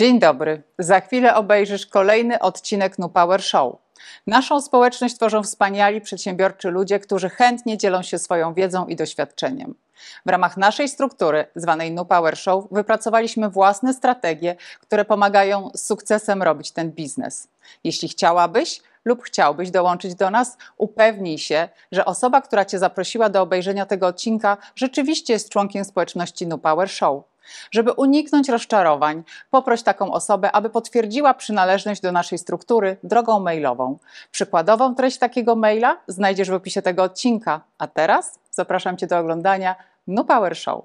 Dzień dobry. Za chwilę obejrzysz kolejny odcinek New Power Show. Naszą społeczność tworzą wspaniali, przedsiębiorczy ludzie, którzy chętnie dzielą się swoją wiedzą i doświadczeniem. W ramach naszej struktury, zwanej New Power Show, wypracowaliśmy własne strategie, które pomagają z sukcesem robić ten biznes. Jeśli chciałabyś lub chciałbyś dołączyć do nas, upewnij się, że osoba, która Cię zaprosiła do obejrzenia tego odcinka, rzeczywiście jest członkiem społeczności New Power Show. Żeby uniknąć rozczarowań, poproś taką osobę, aby potwierdziła przynależność do naszej struktury drogą mailową. Przykładową treść takiego maila znajdziesz w opisie tego odcinka. A teraz zapraszam Cię do oglądania No Power Show.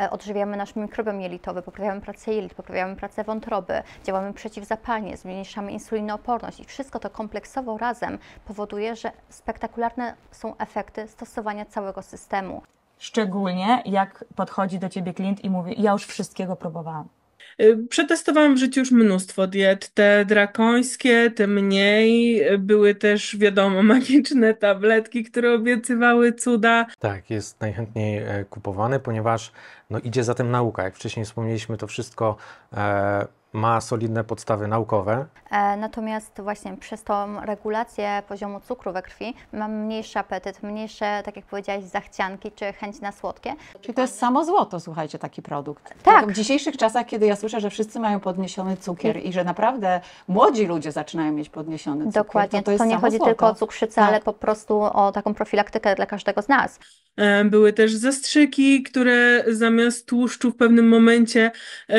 E, odżywiamy nasz mikrobiom jelitowy, poprawiamy pracę jelit, poprawiamy pracę wątroby, działamy przeciwzapalnie, zmniejszamy insulinooporność i wszystko to kompleksowo razem powoduje, że spektakularne są efekty stosowania całego systemu. Szczególnie jak podchodzi do ciebie klient i mówi: Ja już wszystkiego próbowałam Y, przetestowałam w życiu już mnóstwo diet, te drakońskie, te mniej. Y, były też, wiadomo, magiczne tabletki, które obiecywały cuda. Tak, jest najchętniej e, kupowany, ponieważ no, idzie za tym nauka. Jak wcześniej wspomnieliśmy, to wszystko. E ma solidne podstawy naukowe. E, natomiast właśnie przez tą regulację poziomu cukru we krwi mam mniejszy apetyt, mniejsze, tak jak powiedziałaś, zachcianki czy chęć na słodkie. Czyli to jest samo złoto, słuchajcie, taki produkt. Tak. W dzisiejszych czasach, kiedy ja słyszę, że wszyscy mają podniesiony cukier i że naprawdę młodzi ludzie zaczynają mieć podniesiony cukier, Dokładnie, to, to, to nie chodzi złoto. tylko o cukrzycę, tak. ale po prostu o taką profilaktykę dla każdego z nas. E, były też zastrzyki, które zamiast tłuszczu w pewnym momencie e,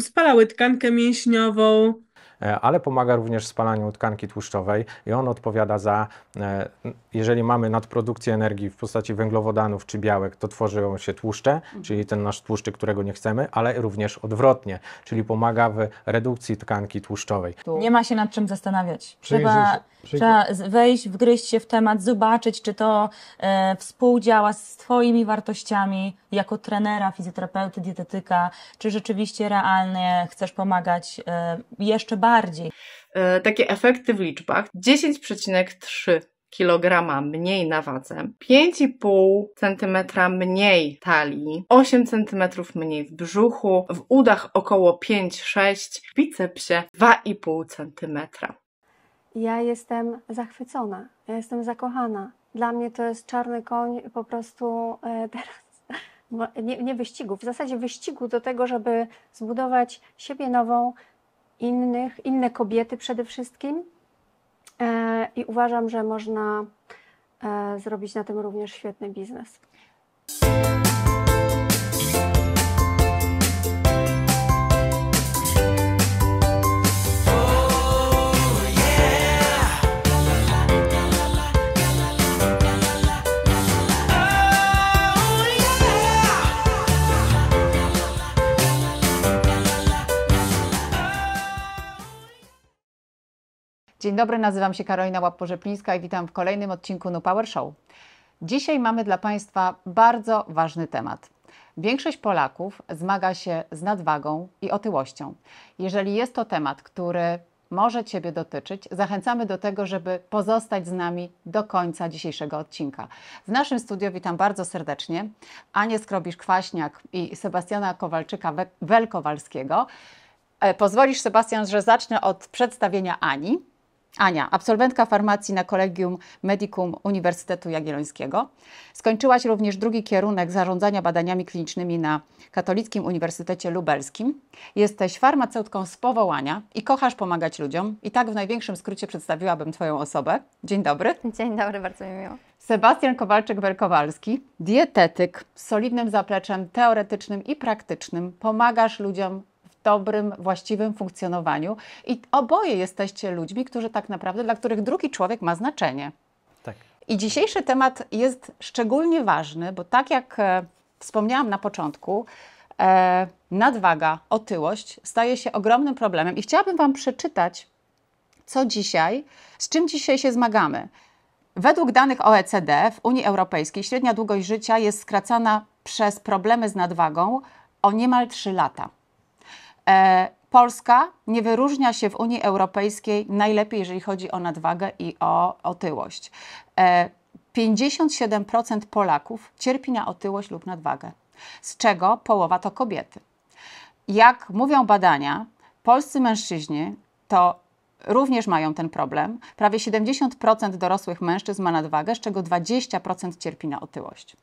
spalały tkankę tkankę mięśniową. E, ale pomaga również w spalaniu tkanki tłuszczowej i on odpowiada za, e, jeżeli mamy nadprodukcję energii w postaci węglowodanów czy białek, to tworzą się tłuszcze, czyli ten nasz tłuszczy, którego nie chcemy, ale również odwrotnie, czyli pomaga w redukcji tkanki tłuszczowej. Nie ma się nad czym zastanawiać. Trzeba, trzeba wejść, wgryźć się w temat, zobaczyć, czy to e, współdziała z Twoimi wartościami, jako trenera, fizjoterapeuty, dietetyka, czy rzeczywiście realnie chcesz pomagać e, jeszcze bardziej? E, takie efekty w liczbach. 10,3 kg mniej na wadze, 5,5 cm mniej talii, 8 cm mniej w brzuchu, w udach około 5-6, w bicepsie 2,5 cm. Ja jestem zachwycona, ja jestem zakochana. Dla mnie to jest czarny koń po prostu e, teraz nie, nie wyścigu, w zasadzie wyścigu do tego, żeby zbudować siebie nową, innych, inne kobiety przede wszystkim. E, I uważam, że można e, zrobić na tym również świetny biznes. Dzień dobry, nazywam się Karolina Łapporzeplińska i witam w kolejnym odcinku No Power Show. Dzisiaj mamy dla Państwa bardzo ważny temat. Większość Polaków zmaga się z nadwagą i otyłością. Jeżeli jest to temat, który może Ciebie dotyczyć, zachęcamy do tego, żeby pozostać z nami do końca dzisiejszego odcinka. W naszym studiu. witam bardzo serdecznie Anię Skrobisz-Kwaśniak i Sebastiana Kowalczyka-Welkowalskiego. E, pozwolisz, Sebastian, że zacznę od przedstawienia Ani. Ania, absolwentka farmacji na Kolegium Medicum Uniwersytetu Jagiellońskiego. Skończyłaś również drugi kierunek zarządzania badaniami klinicznymi na Katolickim Uniwersytecie Lubelskim. Jesteś farmaceutką z powołania i kochasz pomagać ludziom. I tak w największym skrócie przedstawiłabym Twoją osobę. Dzień dobry. Dzień dobry, bardzo mi miło. Sebastian Kowalczyk-Werkowalski, dietetyk z solidnym zapleczem teoretycznym i praktycznym. Pomagasz ludziom dobrym, właściwym funkcjonowaniu. I oboje jesteście ludźmi, którzy tak naprawdę, dla których drugi człowiek ma znaczenie. Tak. I dzisiejszy temat jest szczególnie ważny, bo tak jak e, wspomniałam na początku, e, nadwaga, otyłość staje się ogromnym problemem. I chciałabym Wam przeczytać, co dzisiaj, z czym dzisiaj się zmagamy. Według danych OECD w Unii Europejskiej średnia długość życia jest skracana przez problemy z nadwagą o niemal 3 lata. E, Polska nie wyróżnia się w Unii Europejskiej najlepiej, jeżeli chodzi o nadwagę i o otyłość. 57% e, Polaków cierpi na otyłość lub nadwagę, z czego połowa to kobiety. Jak mówią badania, polscy mężczyźni to również mają ten problem. Prawie 70% dorosłych mężczyzn ma nadwagę, z czego 20% cierpi na otyłość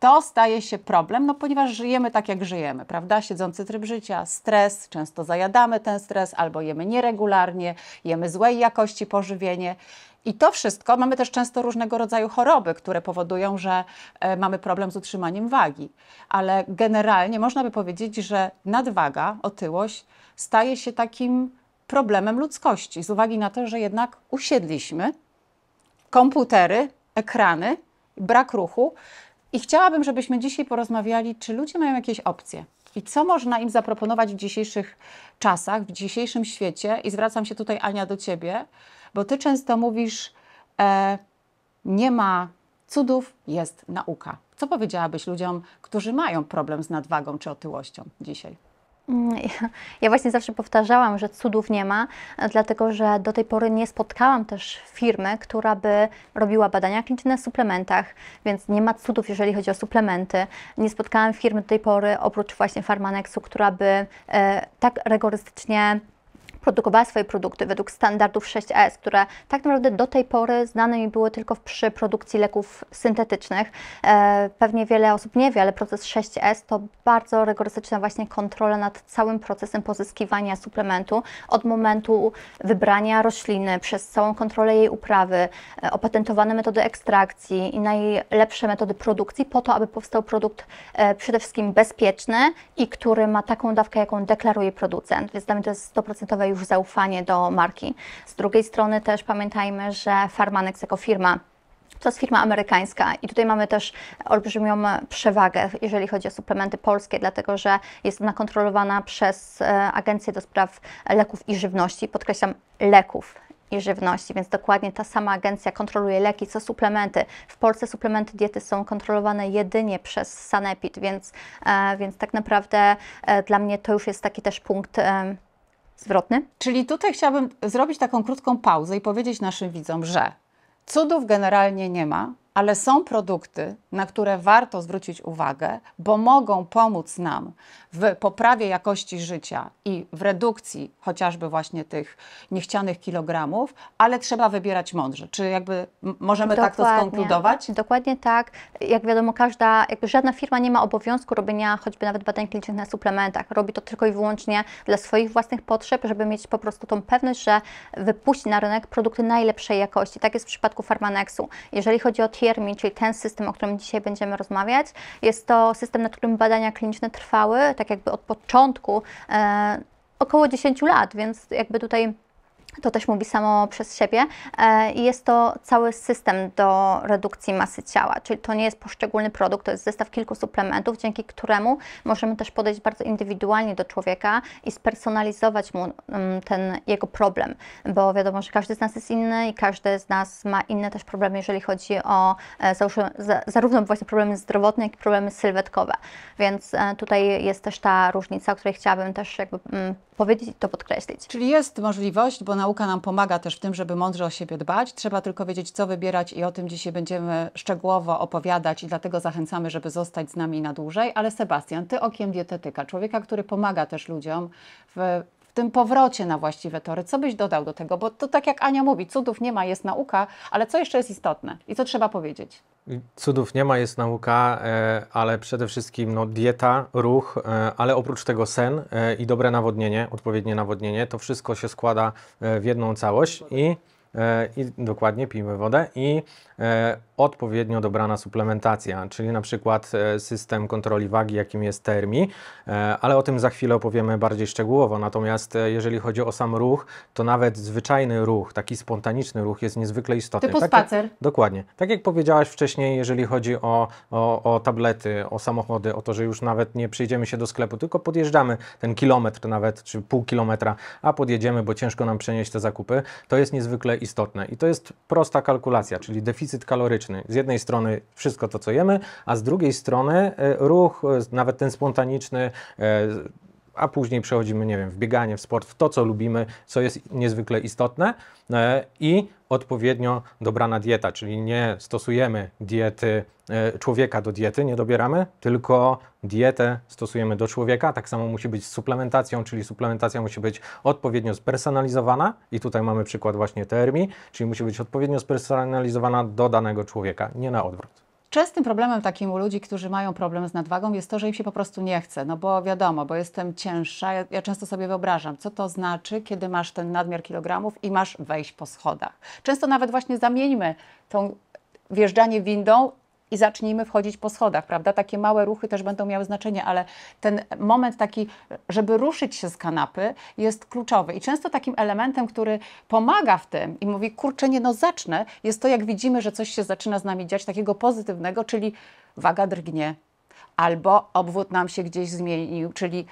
to staje się problem, no ponieważ żyjemy tak, jak żyjemy, prawda? Siedzący tryb życia, stres, często zajadamy ten stres albo jemy nieregularnie, jemy złej jakości pożywienie. I to wszystko, mamy też często różnego rodzaju choroby, które powodują, że e, mamy problem z utrzymaniem wagi. Ale generalnie można by powiedzieć, że nadwaga, otyłość staje się takim problemem ludzkości, z uwagi na to, że jednak usiedliśmy, komputery, ekrany, brak ruchu i chciałabym, żebyśmy dzisiaj porozmawiali, czy ludzie mają jakieś opcje i co można im zaproponować w dzisiejszych czasach, w dzisiejszym świecie. I zwracam się tutaj, Ania, do ciebie, bo ty często mówisz, e, nie ma cudów, jest nauka. Co powiedziałabyś ludziom, którzy mają problem z nadwagą czy otyłością dzisiaj? Ja właśnie zawsze powtarzałam, że cudów nie ma, dlatego że do tej pory nie spotkałam też firmy, która by robiła badania kliniczne w suplementach, więc nie ma cudów, jeżeli chodzi o suplementy. Nie spotkałam firmy do tej pory, oprócz właśnie Farmanexu, która by e, tak rygorystycznie produkowała swoje produkty według standardów 6S, które tak naprawdę do tej pory znane mi były tylko przy produkcji leków syntetycznych. E, pewnie wiele osób nie wie, ale proces 6S to bardzo rygorystyczna właśnie kontrola nad całym procesem pozyskiwania suplementu od momentu wybrania rośliny przez całą kontrolę jej uprawy, e, opatentowane metody ekstrakcji i najlepsze metody produkcji po to, aby powstał produkt e, przede wszystkim bezpieczny i który ma taką dawkę, jaką deklaruje producent. Więc dla mnie to jest 100% już zaufanie do marki. Z drugiej strony też pamiętajmy, że Farmanex jako firma to jest firma amerykańska i tutaj mamy też olbrzymią przewagę, jeżeli chodzi o suplementy polskie, dlatego że jest ona kontrolowana przez e, Agencję do Spraw Leków i Żywności, podkreślam leków i żywności, więc dokładnie ta sama agencja kontroluje leki, co suplementy. W Polsce suplementy diety są kontrolowane jedynie przez Sanepid, więc, e, więc tak naprawdę e, dla mnie to już jest taki też punkt zwrotny. Czyli tutaj chciałabym zrobić taką krótką pauzę i powiedzieć naszym widzom, że cudów generalnie nie ma, ale są produkty, na które warto zwrócić uwagę, bo mogą pomóc nam w poprawie jakości życia i w redukcji chociażby właśnie tych niechcianych kilogramów, ale trzeba wybierać mądrze. Czy jakby możemy dokładnie, tak to skonkludować? Dokładnie tak. Jak wiadomo, każda, jakby żadna firma nie ma obowiązku robienia choćby nawet badań klinicznych na suplementach. Robi to tylko i wyłącznie dla swoich własnych potrzeb, żeby mieć po prostu tą pewność, że wypuści na rynek produkty najlepszej jakości. Tak jest w przypadku Farmanexu. Jeżeli chodzi o tier Fermi, czyli ten system, o którym dzisiaj będziemy rozmawiać. Jest to system, nad którym badania kliniczne trwały, tak jakby od początku, e, około 10 lat, więc jakby tutaj to też mówi samo przez siebie, e, i jest to cały system do redukcji masy ciała, czyli to nie jest poszczególny produkt, to jest zestaw kilku suplementów, dzięki któremu możemy też podejść bardzo indywidualnie do człowieka i spersonalizować mu mm, ten jego problem, bo wiadomo, że każdy z nas jest inny i każdy z nas ma inne też problemy, jeżeli chodzi o e, zarówno właśnie problemy zdrowotne, jak i problemy sylwetkowe, więc e, tutaj jest też ta różnica, o której chciałabym też jakby mm, powiedzieć i to podkreślić. Czyli jest możliwość, bo nauka nam pomaga też w tym, żeby mądrze o siebie dbać. Trzeba tylko wiedzieć, co wybierać i o tym dzisiaj będziemy szczegółowo opowiadać i dlatego zachęcamy, żeby zostać z nami na dłużej. Ale Sebastian, ty okiem dietetyka, człowieka, który pomaga też ludziom w tym powrocie na właściwe tory, co byś dodał do tego? Bo to tak jak Ania mówi, cudów nie ma, jest nauka, ale co jeszcze jest istotne i co trzeba powiedzieć? Cudów nie ma, jest nauka, e, ale przede wszystkim no, dieta, ruch, e, ale oprócz tego sen e, i dobre nawodnienie, odpowiednie nawodnienie, to wszystko się składa w jedną całość i i dokładnie pijmy wodę i E, odpowiednio dobrana suplementacja, czyli na przykład e, system kontroli wagi, jakim jest termi, e, ale o tym za chwilę opowiemy bardziej szczegółowo. Natomiast jeżeli chodzi o sam ruch, to nawet zwyczajny ruch, taki spontaniczny ruch jest niezwykle istotny. Typu tak spacer. dokładnie. Tak jak powiedziałaś wcześniej, jeżeli chodzi o, o, o tablety, o samochody, o to, że już nawet nie przyjdziemy się do sklepu, tylko podjeżdżamy ten kilometr nawet, czy pół kilometra, a podjedziemy, bo ciężko nam przenieść te zakupy, to jest niezwykle istotne. I to jest prosta kalkulacja, czyli deficyt deficyt kaloryczny. Z jednej strony wszystko to, co jemy, a z drugiej strony e, ruch, e, nawet ten spontaniczny, e, a później przechodzimy, nie wiem, w bieganie, w sport, w to, co lubimy, co jest niezwykle istotne i odpowiednio dobrana dieta, czyli nie stosujemy diety e, człowieka do diety, nie dobieramy, tylko dietę stosujemy do człowieka. Tak samo musi być z suplementacją, czyli suplementacja musi być odpowiednio spersonalizowana i tutaj mamy przykład właśnie termi, czyli musi być odpowiednio spersonalizowana do danego człowieka, nie na odwrót. Częstym problemem takim u ludzi, którzy mają problem z nadwagą, jest to, że im się po prostu nie chce. No bo wiadomo, bo jestem cięższa. Ja, ja, często sobie wyobrażam, co to znaczy, kiedy masz ten nadmiar kilogramów i masz wejść po schodach. Często nawet właśnie zamieńmy tą wjeżdżanie windą i zacznijmy wchodzić po schodach, prawda? Takie małe ruchy też będą miały znaczenie, ale ten moment taki, żeby ruszyć się z kanapy, jest kluczowy. I często takim elementem, który pomaga w tym i mówi, kurczę, nie, no zacznę, jest to, jak widzimy, że coś się zaczyna z nami dziać, takiego pozytywnego, czyli waga drgnie, albo obwód nam się gdzieś zmienił, czyli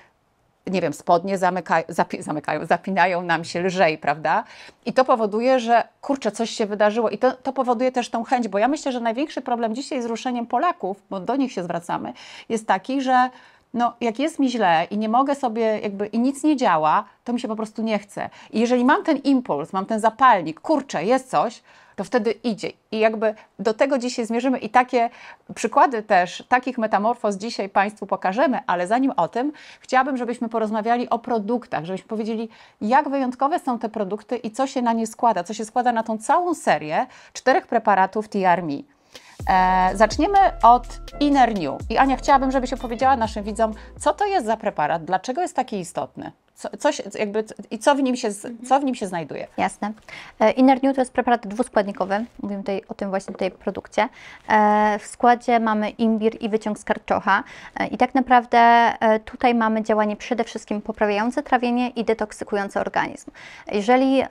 nie wiem, spodnie zamykają, zapi, zamykają, zapinają nam się lżej, prawda? I to powoduje, że kurczę, coś się wydarzyło i to, to powoduje też tą chęć, bo ja myślę, że największy problem dzisiaj z ruszeniem Polaków, bo do nich się zwracamy, jest taki, że no, jak jest mi źle i nie mogę sobie, jakby, i nic nie działa, to mi się po prostu nie chce. I jeżeli mam ten impuls, mam ten zapalnik, kurczę, jest coś, to wtedy idzie. I jakby do tego dzisiaj zmierzymy i takie przykłady też, takich metamorfoz dzisiaj Państwu pokażemy, ale zanim o tym, chciałabym, żebyśmy porozmawiali o produktach, żebyśmy powiedzieli, jak wyjątkowe są te produkty i co się na nie składa, co się składa na tą całą serię czterech preparatów TRMI. E, zaczniemy od Inner New. I Ania, chciałabym, żebyś opowiedziała naszym widzom, co to jest za preparat, dlaczego jest taki istotny co, coś, jakby, i co w, nim się, mhm. co w nim się znajduje. Jasne. E, Inner New to jest preparat dwuskładnikowy, mówimy tutaj o tym właśnie tej produkcie. E, w składzie mamy imbir i wyciąg z karczocha e, i tak naprawdę tutaj mamy działanie przede wszystkim poprawiające trawienie i detoksykujące organizm. Jeżeli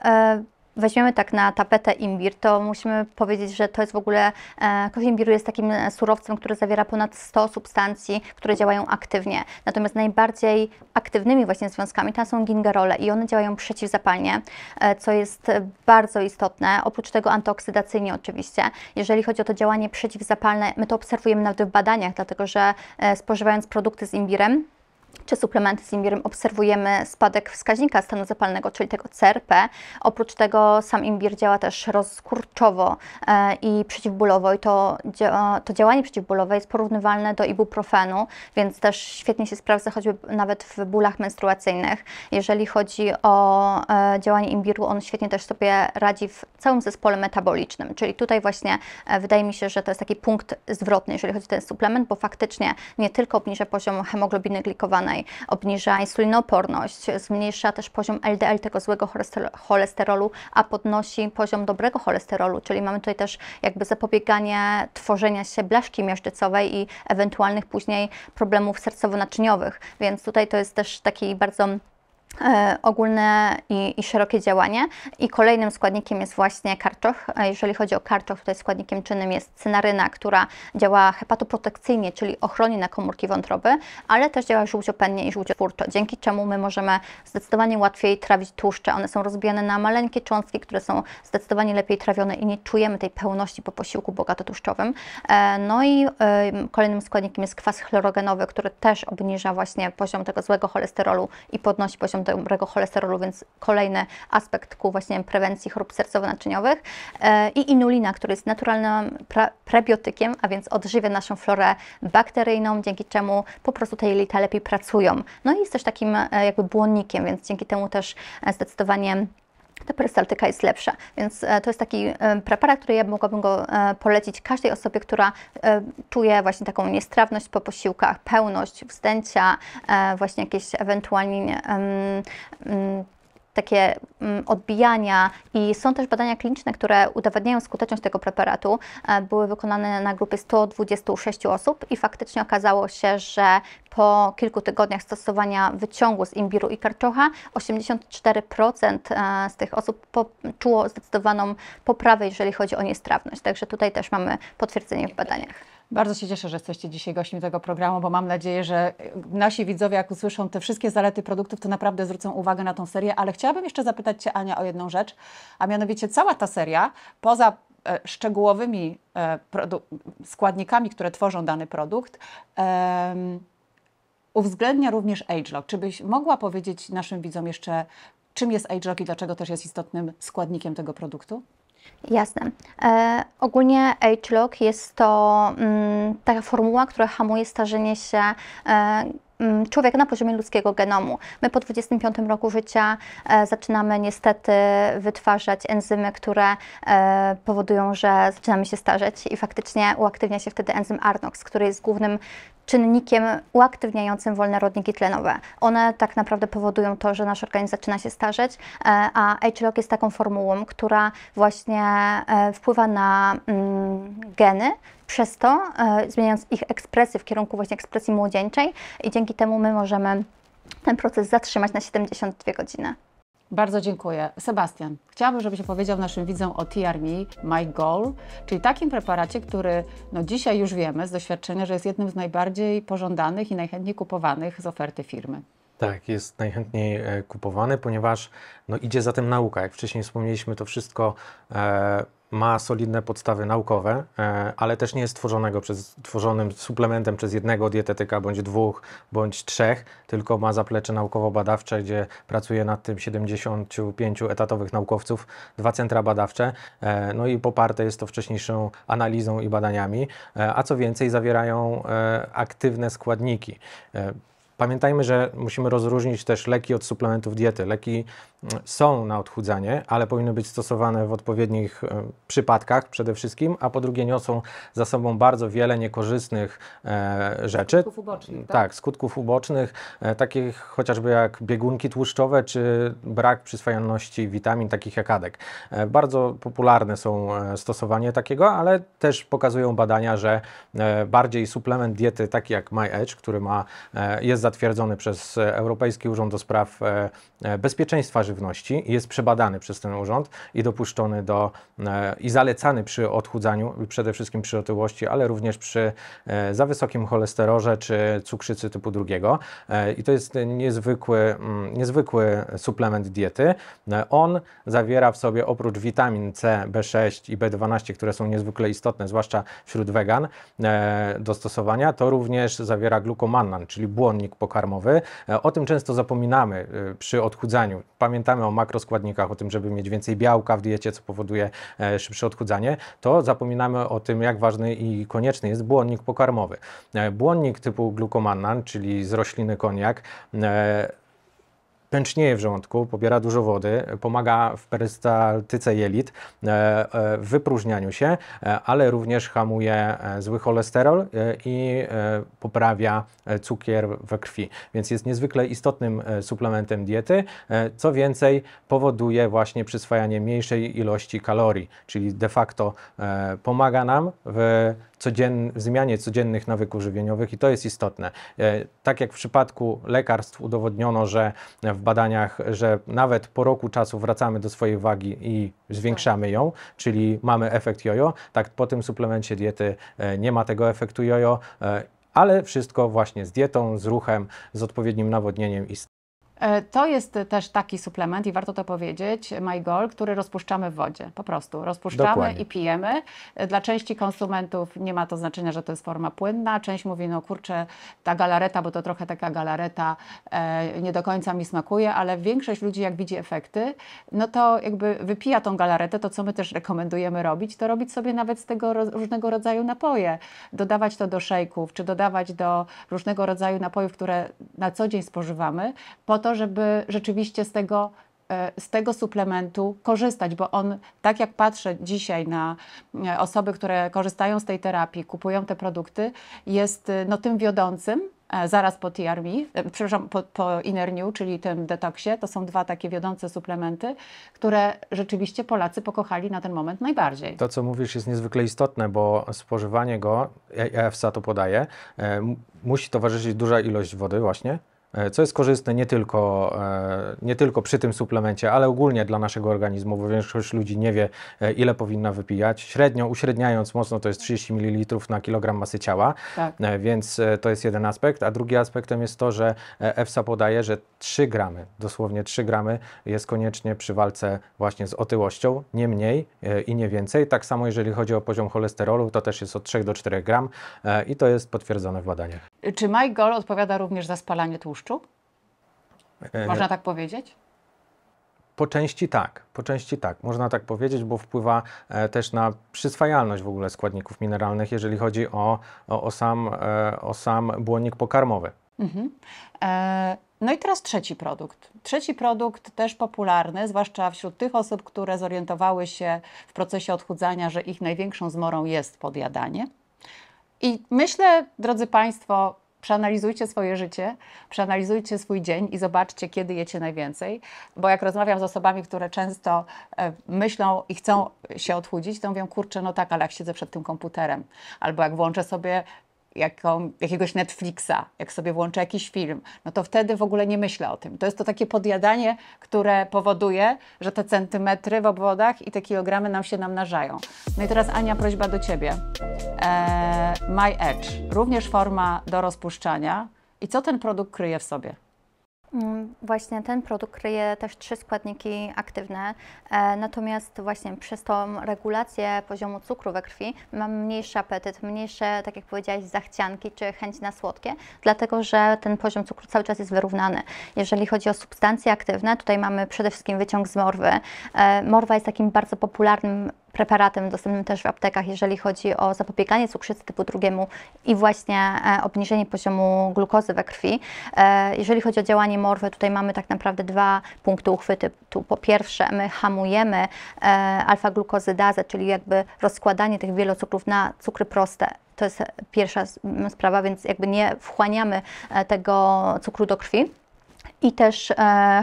weźmiemy tak na tapetę imbir, to musimy powiedzieć, że to jest w ogóle, e, kość imbiru jest takim e, surowcem, który zawiera ponad 100 substancji, które działają aktywnie. Natomiast najbardziej aktywnymi właśnie związkami tam są gingerole i one działają przeciwzapalnie, e, co jest bardzo istotne. Oprócz tego antyoksydacyjnie oczywiście. Jeżeli chodzi o to działanie przeciwzapalne, my to obserwujemy nawet w badaniach, dlatego że spożywając produkty z imbirem, czy suplementy z imbirem obserwujemy spadek wskaźnika stanu zapalnego, czyli tego CRP. Oprócz tego sam imbir działa też rozkurczowo e, i przeciwbólowo i to, to działanie przeciwbólowe jest porównywalne do ibuprofenu, więc też świetnie się sprawdza choćby nawet w bólach menstruacyjnych. Jeżeli chodzi o e, działanie imbiru, on świetnie też sobie radzi w całym zespole metabolicznym, czyli tutaj właśnie e, wydaje mi się, że to jest taki punkt zwrotny, jeżeli chodzi o ten suplement, bo faktycznie nie tylko obniża poziom hemoglobiny glikowanej, zaawansowanej, obniża insulinoporność, zmniejsza też poziom LDL, tego złego cholesterolu, a podnosi poziom dobrego cholesterolu, czyli mamy tutaj też jakby zapobieganie tworzenia się blaszki miażdżycowej i ewentualnych później problemów sercowo-naczyniowych, więc tutaj to jest też taki bardzo E, ogólne i, i, szerokie działanie. I kolejnym składnikiem jest właśnie karczoch. E, jeżeli chodzi o karczoch, tutaj składnikiem czynnym jest cynaryna, która działa hepatoprotekcyjnie, czyli ochroni na komórki wątroby, ale też działa żółciopennie i żółciotwórczo, dzięki czemu my możemy zdecydowanie łatwiej trawić tłuszcze. One są rozbijane na maleńkie cząstki, które są zdecydowanie lepiej trawione i nie czujemy tej pełności po posiłku bogatotłuszczowym. E, no i kolejnym składnikiem jest kwas chlorogenowy, który też obniża właśnie poziom tego złego cholesterolu i podnosi poziom dobrego cholesterolu, więc kolejny aspekt ku właśnie prewencji chorób sercowo-naczyniowych e, i inulina, który jest naturalnym prebiotykiem, a więc odżywia naszą florę bakteryjną, dzięki czemu po prostu te jelita lepiej pracują. No i jest też takim e, jakby błonnikiem, więc dzięki temu też e, zdecydowanie ta perystaltyka jest lepsza. Więc e, to jest taki e, preparat, który ja mogłabym go e, polecić każdej osobie, która czuje właśnie taką niestrawność po posiłkach, pełność, wzdęcia, właśnie jakieś ewentualnie um, um, takie mm, odbijania i są też badania kliniczne, które udowadniają skuteczność tego preparatu. E, były wykonane na grupie 126 osób i faktycznie okazało się, że po kilku tygodniach stosowania wyciągu z imbiru i karczocha 84% e, z tych osób poczuło zdecydowaną poprawę, jeżeli chodzi o niestrawność. Także tutaj też mamy potwierdzenie w badaniach. Bardzo się cieszę, że jesteście dzisiaj gościem tego programu, bo mam nadzieję, że e, nasi widzowie, jak usłyszą te wszystkie zalety produktów, to naprawdę zwrócą uwagę na tą serię. Ale chciałabym jeszcze zapytać Cię, Ania, o jedną rzecz, a mianowicie cała ta seria, poza e, szczegółowymi e, składnikami, które tworzą dany produkt, uwzględnia również age lock. Czy byś mogła powiedzieć naszym widzom jeszcze, czym jest age lock i dlaczego też jest istotnym składnikiem tego produktu? Jasne. E, ogólnie age lock jest to mm, taka formuła, która hamuje starzenie się e, Mm, człowiek na poziomie ludzkiego genomu. My po 25 roku życia e, zaczynamy niestety wytwarzać enzymy, które e, powodują, że zaczynamy się starzeć i faktycznie uaktywnia się wtedy enzym Arnox, który jest głównym czynnikiem uaktywniającym wolne rodniki tlenowe. One tak naprawdę powodują to, że nasz organizm zaczyna się starzeć, e, a HLOG jest taką formułą, która właśnie wpływa na mm, geny, przez to zmieniając ich ekspresję w kierunku właśnie ekspresji młodzieńczej i dzięki dzięki temu my możemy ten proces zatrzymać na 72 godziny. Bardzo dziękuję. Sebastian, chciałabym, żebyś opowiedział naszym widzom o TRME My Goal, czyli takim preparacie, który no dzisiaj już wiemy z doświadczenia, że jest jednym z najbardziej pożądanych i najchętniej kupowanych z oferty firmy. Tak, jest najchętniej e, kupowany, ponieważ no, idzie za tym nauka. Jak wcześniej wspomnieliśmy, to wszystko e, ma solidne podstawy naukowe, e, ale też nie jest tworzonego przez, tworzonym suplementem przez jednego dietetyka, bądź dwóch, bądź trzech, tylko ma zaplecze naukowo-badawcze, gdzie pracuje nad tym 75 etatowych naukowców, dwa centra badawcze, e, no i poparte jest to wcześniejszą analizą i badaniami, e, a co więcej zawierają aktywne składniki. Pamiętajmy, że musimy rozróżnić też leki od suplementów diety. Leki są na odchudzanie, ale powinny być stosowane w odpowiednich e, przypadkach przede wszystkim, a po drugie niosą za sobą bardzo wiele niekorzystnych e, rzeczy. Skutków ubocznych. Tak, tak skutków ubocznych, e, takich chociażby jak biegunki tłuszczowe, czy brak przyswajalności witamin, takich jak adek. Bardzo popularne są stosowanie takiego, ale też pokazują badania, że bardziej suplement diety taki jak MyEdge, który ma, jest zatwierdzony przez Europejski Urząd do Spraw Bezpieczeństwa żywności, jest przebadany przez ten urząd i dopuszczony do e, i zalecany przy odchudzaniu, przede wszystkim przy otyłości, ale również przy e, za wysokim cholesterolze czy cukrzycy typu drugiego. E, I to jest niezwykły, mm, niezwykły suplement diety. On zawiera w sobie oprócz witamin C, B6 i B12, które są niezwykle istotne, zwłaszcza wśród wegan do stosowania, to również zawiera glukomannan, czyli błonnik pokarmowy. O tym często zapominamy przy odchudzaniu. Pamiętam pamiętamy o makroskładnikach, o tym, żeby mieć więcej białka w diecie, co powoduje e, szybsze odchudzanie, to zapominamy o tym, jak ważny i konieczny jest błonnik pokarmowy. E, błonnik typu glukomannan, czyli z rośliny koniak, e, pęcznieje w żołądku, pobiera dużo wody, pomaga w perystaltyce jelit, e, e, w wypróżnianiu się, e, ale również hamuje zły cholesterol i poprawia cukier we krwi. Więc jest niezwykle istotnym suplementem diety. Co więcej, powoduje właśnie przyswajanie mniejszej ilości kalorii, czyli de facto pomaga nam w codzien, zmianie codziennych nawyków żywieniowych i to jest istotne. E, tak jak w przypadku lekarstw udowodniono, że w badaniach, że nawet po roku czasu wracamy do swojej wagi i zwiększamy tak. ją, czyli mamy efekt jojo, tak po tym suplemencie diety e, nie ma tego efektu jojo e, ale wszystko właśnie z dietą, z ruchem, z odpowiednim nawodnieniem i z E, to jest też taki suplement i warto to powiedzieć, MyGol, który rozpuszczamy w wodzie. Po prostu rozpuszczamy Dokładnie. i pijemy. E, dla części konsumentów nie ma to znaczenia, że to jest forma płynna. Część mówi, no kurczę, ta galareta, bo to trochę taka galareta e, nie do końca mi smakuje, ale większość ludzi jak widzi efekty, no to jakby wypija tą galaretę, to co my też rekomendujemy robić, to robić sobie nawet z tego różnego rodzaju napoje. Dodawać to do szejków, czy dodawać do różnego rodzaju napojów, które na co dzień spożywamy, po to, to, żeby rzeczywiście z tego e, z tego suplementu korzystać, bo on, tak jak patrzę dzisiaj na e, osoby, które korzystają z tej terapii, kupują te produkty, jest e, no, tym wiodącym. Zaraz po TRV, przepraszam, po, po Inner New, czyli tym detoksie, to są dwa takie wiodące suplementy, które rzeczywiście Polacy pokochali na ten moment najbardziej. To, co mówisz, jest niezwykle istotne, bo spożywanie go, EFSA to podaje, musi towarzyszyć duża ilość wody, właśnie, E, co jest korzystne nie tylko, e, nie tylko przy tym suplemencie, ale ogólnie dla naszego organizmu, bo większość ludzi nie wie, e, ile powinna wypijać. Średnio, uśredniając mocno, to jest 30 ml na kilogram masy ciała, tak. więc to jest jeden aspekt. A drugi aspektem jest to, że EFSA podaje, że 3 gramy, dosłownie 3 gramy jest koniecznie przy walce właśnie z otyłością, nie mniej i nie więcej. Tak samo jeżeli chodzi o poziom cholesterolu, to też jest od 3 do 4 gram i to jest potwierdzone w badaniach. Czy MyGol odpowiada również za spalanie tłuszczu? tłuszczu? E, można tak powiedzieć? Po części tak, po części tak, można tak powiedzieć, bo wpływa e, też na przyswajalność w ogóle składników mineralnych, jeżeli chodzi o, o, o sam, e, o sam błonnik pokarmowy. Mhm. no i teraz trzeci produkt. Trzeci produkt też popularny, zwłaszcza wśród tych osób, które zorientowały się w procesie odchudzania, że ich największą zmorą jest podjadanie. I myślę, drodzy Państwo, Przeanalizujcie swoje życie, przeanalizujcie swój dzień i zobaczcie, kiedy jecie najwięcej. Bo jak rozmawiam z osobami, które często e, myślą i chcą się odchudzić, to mówią, kurczę, no tak, ale jak siedzę przed tym komputerem, albo jak włączę sobie jaką, jakiegoś Netflixa, jak sobie włączę jakiś film, no to wtedy w ogóle nie myślę o tym. To jest to takie podjadanie, które powoduje, że te centymetry w obwodach i te kilogramy nam się namnażają. No i teraz Ania, prośba do Ciebie. Eee, my Edge, również forma do rozpuszczania. I co ten produkt kryje w sobie? Mm, właśnie ten produkt kryje też trzy składniki aktywne, e, natomiast właśnie przez tą regulację poziomu cukru we krwi mam mniejszy apetyt, mniejsze, tak jak powiedziałaś, zachcianki czy chęć na słodkie, dlatego że ten poziom cukru cały czas jest wyrównany. Jeżeli chodzi o substancje aktywne, tutaj mamy przede wszystkim wyciąg z morwy. E, morwa jest takim bardzo popularnym preparatem dostępnym też w aptekach, jeżeli chodzi o zapobieganie cukrzycy typu drugiemu i właśnie e, obniżenie poziomu glukozy we krwi. E, jeżeli chodzi o działanie morwy, tutaj mamy tak naprawdę dwa punkty uchwyty. Tu po pierwsze my hamujemy e, alfa-glukozydazę, czyli jakby rozkładanie tych wielocukrów na cukry proste to jest pierwsza sprawa, więc jakby nie wchłaniamy tego cukru do krwi i też e,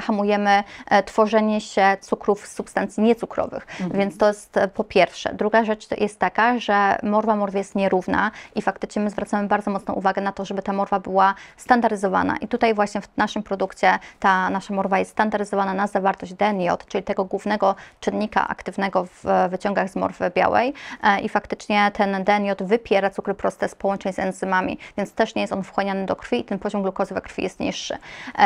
hamujemy e, tworzenie się cukrów z substancji niecukrowych. Mhm. Więc to jest e, po pierwsze. Druga rzecz to jest taka, że morwa morwy jest nierówna i faktycznie my zwracamy bardzo mocną uwagę na to, żeby ta morwa była standaryzowana. I tutaj właśnie w naszym produkcie ta nasza morwa jest standaryzowana na zawartość DNJ, czyli tego głównego czynnika aktywnego w wyciągach z morwy białej i faktycznie ten DNJ wypiera cukry proste z połączeń z enzymami, więc też nie jest on wchłaniany do krwi i ten poziom glukozy we krwi jest niższy.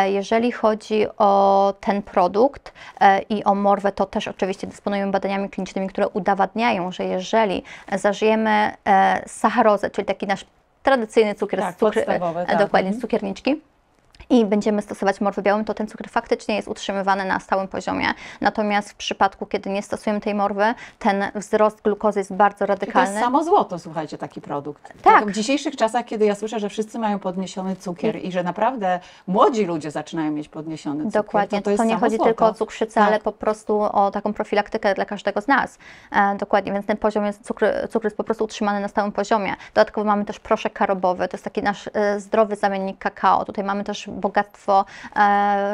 Jeżeli jeżeli chodzi o ten produkt e, i o morwę, to też oczywiście dysponujemy badaniami klinicznymi, które udowadniają, że jeżeli zażyjemy e, sacharozę, czyli taki nasz tradycyjny cukier tak, z cukier, e, tak. dokładnie z mhm. cukierniczki, i będziemy stosować morwę białą, to ten cukier faktycznie jest utrzymywany na stałym poziomie. Natomiast w przypadku, kiedy nie stosujemy tej morwy, ten wzrost glukozy jest bardzo radykalny. I to jest samo złoto, słuchajcie, taki produkt. Tak. W dzisiejszych czasach, kiedy ja słyszę, że wszyscy mają podniesiony cukier i, i że naprawdę młodzi ludzie zaczynają mieć podniesiony cukier. Dokładnie, to, no to, jest to nie chodzi złoto. tylko o cukrzycę, tak. ale po prostu o taką profilaktykę dla każdego z nas. E, dokładnie, więc ten poziom jest, cukry, cukier jest po prostu utrzymany na stałym poziomie. Dodatkowo mamy też proszek karobowy, to jest taki nasz e, zdrowy zamiennik kakao. Tutaj mamy też bogactwo e,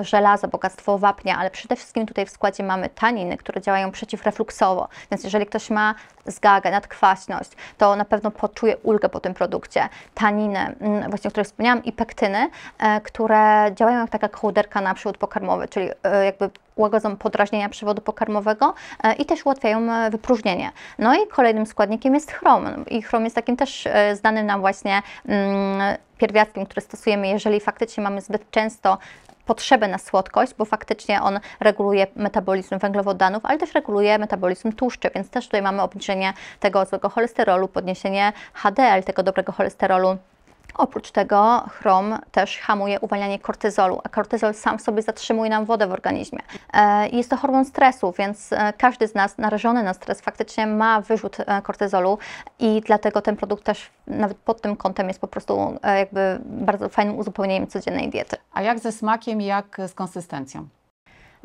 żelaza, bogactwo wapnia, ale przede wszystkim tutaj w składzie mamy taniny, które działają przeciwrefluksowo, więc jeżeli ktoś ma zgagę, nadkwaśność, to na pewno poczuje ulgę po tym produkcie. Taniny, mm, właśnie o których wspomniałam, i pektyny, e, które działają jak taka kołderka na przód pokarmowy, czyli e, jakby łagodzą podrażnienia przewodu pokarmowego e, i też ułatwiają e, wypróżnienie. No i kolejnym składnikiem jest chrom i chrom jest takim też e, znanym nam właśnie mm, pierwiastkiem, który stosujemy, jeżeli faktycznie mamy zbyt często potrzebę na słodkość, bo faktycznie on reguluje metabolizm węglowodanów, ale też reguluje metabolizm tłuszczy, więc też tutaj mamy obniżenie tego złego cholesterolu, podniesienie HDL, tego dobrego cholesterolu Oprócz tego chrom też hamuje uwalnianie kortyzolu, a kortyzol sam w sobie zatrzymuje nam wodę w organizmie. E, jest to hormon stresu, więc e, każdy z nas narażony na stres faktycznie ma wyrzut e, kortyzolu i dlatego ten produkt też nawet pod tym kątem jest po prostu jakby bardzo fajnym uzupełnieniem codziennej diety. A jak ze smakiem, jak z konsystencją?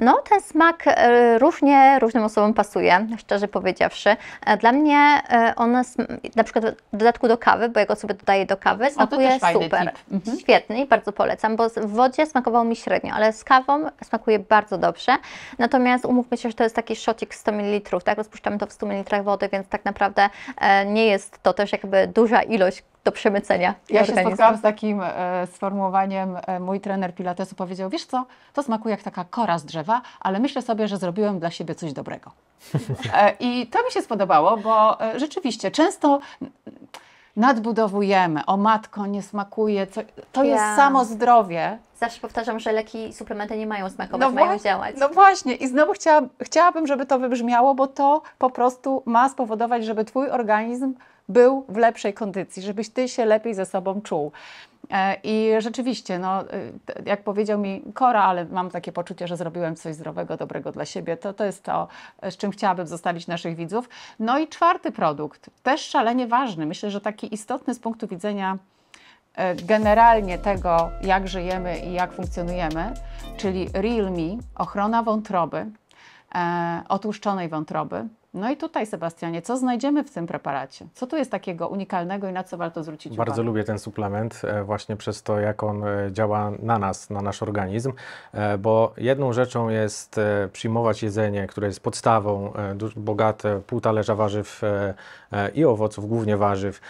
No, ten smak e, różnie różnym osobom pasuje, szczerze powiedziawszy. E, dla mnie e, on na przykład w dodatku do kawy, bo jak sobie dodaję do kawy, no smakuje super. Mhm. Świetny i bardzo polecam, bo w wodzie smakował mi średnio, ale z kawą smakuje bardzo dobrze. Natomiast umówmy się, że to jest taki szocik 100 ml, tak? Rozpuszczamy to w 100 ml wody, więc tak naprawdę nie jest to też jakby duża ilość do przemycenia. Ja organizmu. się spotkałam z takim e, sformułowaniem, e, mój trener pilatesu powiedział, wiesz co, to smakuje jak taka kora z drzewa, ale myślę sobie, że zrobiłem dla siebie coś dobrego. E, I to mi się spodobało, bo e, rzeczywiście często nadbudowujemy, o matko, nie smakuje, co, to ja. jest samo zdrowie. Zawsze powtarzam, że leki i suplementy nie mają smakować, no mają działać. No właśnie i znowu chciałabym, żeby to wybrzmiało, bo to po prostu ma spowodować, żeby Twój organizm był w lepszej kondycji, żebyś ty się lepiej ze sobą czuł. E, I rzeczywiście, no, y, jak powiedział mi Kora, ale mam takie poczucie, że zrobiłem coś zdrowego, dobrego dla siebie, to to jest to, z czym chciałabym zostawić naszych widzów. No i czwarty produkt, też szalenie ważny, myślę, że taki istotny z punktu widzenia e, generalnie tego, jak żyjemy i jak funkcjonujemy, czyli Realme, ochrona wątroby, e, otłuszczonej wątroby. No i tutaj, Sebastianie, co znajdziemy w tym preparacie? Co tu jest takiego unikalnego i na co warto zwrócić uwagę? Bardzo lubię ten suplement e, właśnie przez to, jak on e, działa na nas, na nasz organizm, e, bo jedną rzeczą jest przyjmować jedzenie, które jest podstawą, bogate, pół talerza warzyw i owoców, głównie warzyw,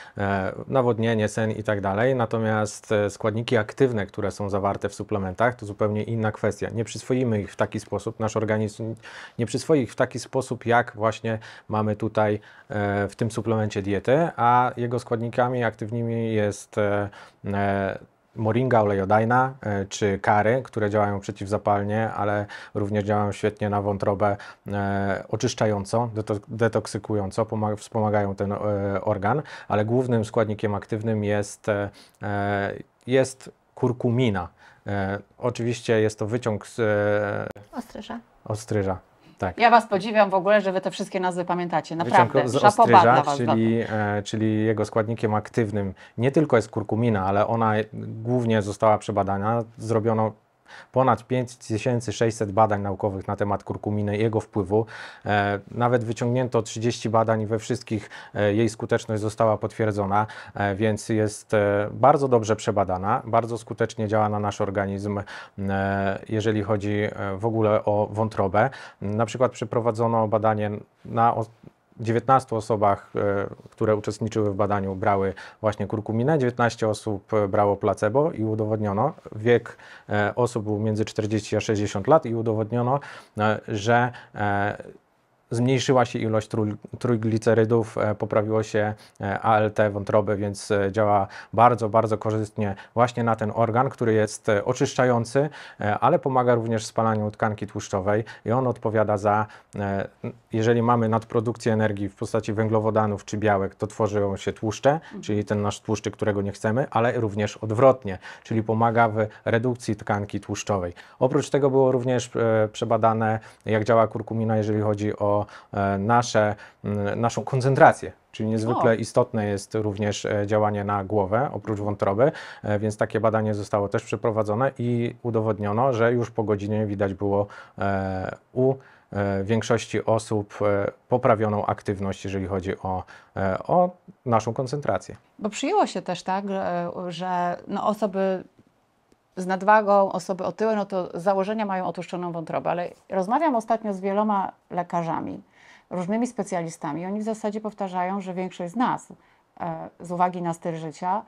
nawodnienie, sen i tak dalej. Natomiast składniki aktywne, które są zawarte w suplementach, to zupełnie inna kwestia. Nie przyswoimy ich w taki sposób, nasz organizm nie przyswoi ich w taki sposób, jak właśnie właśnie mamy tutaj e, w tym suplemencie diety, a jego składnikami aktywnymi jest e, e, moringa olejodajna czy kary, które działają przeciwzapalnie, ale również działają świetnie na wątrobę oczyszczająco, oczyszczającą, detoksykującą, wspomagają ten organ, ale głównym składnikiem aktywnym jest, jest kurkumina. Oczywiście jest to wyciąg z... Ostryża. Ostryża. Tak. Ja Was podziwiam w ogóle, że Wy te wszystkie nazwy pamiętacie. Naprawdę, szapoba dla Was. Czyli, e, czyli jego składnikiem aktywnym nie tylko jest kurkumina, ale ona głównie została przebadana. Zrobiono Ponad 5600 badań naukowych na temat kurkuminy i jego wpływu. E, nawet wyciągnięto 30 badań i we wszystkich e, jej skuteczność została potwierdzona, e, więc jest bardzo dobrze przebadana, bardzo skutecznie działa na nasz organizm, jeżeli chodzi w ogóle o wątrobę. Na przykład przeprowadzono badanie na 19 osobach, e, które uczestniczyły w badaniu, brały właśnie kurkuminę, 19 osób e, brało placebo i udowodniono, wiek e, osób był między 40 a 60 lat i udowodniono, że zmniejszyła się ilość trójglicerydów, e, poprawiło się e, ALT wątroby, więc e, działa bardzo, bardzo korzystnie właśnie na ten organ, który jest oczyszczający, ale pomaga również w spalaniu tkanki tłuszczowej i on odpowiada za, jeżeli mamy nadprodukcję energii w postaci węglowodanów czy białek, to tworzą się tłuszcze, mhm. czyli ten nasz tłuszczy, którego nie chcemy, ale również odwrotnie, czyli pomaga w redukcji tkanki tłuszczowej. Oprócz tego było również przebadane, jak działa kurkumina, jeżeli chodzi o E, nasze, naszą koncentrację. Czyli niezwykle o. istotne jest również e, działanie na głowę, oprócz wątroby, e, więc takie badanie zostało też przeprowadzone i udowodniono, że już po godzinie widać było u większości osób poprawioną aktywność, jeżeli chodzi o, o naszą koncentrację. Bo przyjęło się też tak, że no osoby z nadwagą, osoby otyłe, no to z założenia mają otuszczoną wątrobę. Ale rozmawiam ostatnio z wieloma lekarzami, różnymi specjalistami. Oni w zasadzie powtarzają, że większość z nas e, z uwagi na styl życia,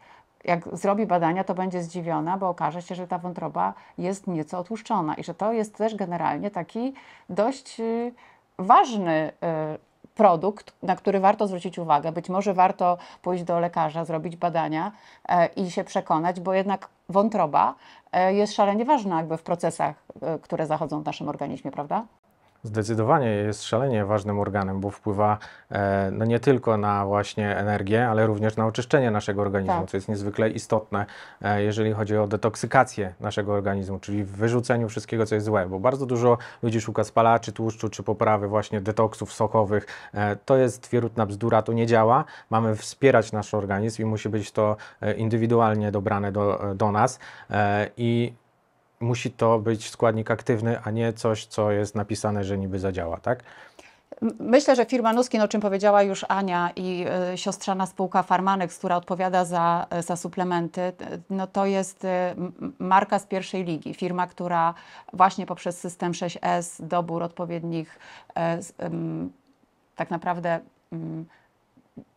jak zrobi badania, to będzie zdziwiona, bo okaże się, że ta wątroba jest nieco otłuszczona i że to jest też generalnie taki dość y, ważny y, produkt, na który warto zwrócić uwagę. Być może warto pójść do lekarza, zrobić badania e, i się przekonać, bo jednak wątroba e, jest szalenie ważna jakby w procesach, e, które zachodzą w naszym organizmie, prawda? Zdecydowanie jest szalenie ważnym organem, bo wpływa e, no nie tylko na właśnie energię, ale również na oczyszczenie naszego organizmu, tak. co jest niezwykle istotne, e, jeżeli chodzi o detoksykację naszego organizmu, czyli w wyrzuceniu wszystkiego, co jest złe, bo bardzo dużo ludzi szuka spalaczy, tłuszczu czy poprawy właśnie detoksów sokowych. E, to jest wierutna bzdura, to nie działa. Mamy wspierać nasz organizm i musi być to indywidualnie dobrane do, do nas i musi to być składnik aktywny, a nie coś, co jest napisane, że niby zadziała, tak? Myślę, że firma Nuskin, o czym powiedziała już Ania i y, siostrzana spółka Farmanex, która odpowiada za, y, za suplementy, y, no to jest marka z pierwszej ligi. Firma, która właśnie poprzez system 6S, dobór odpowiednich tak naprawdę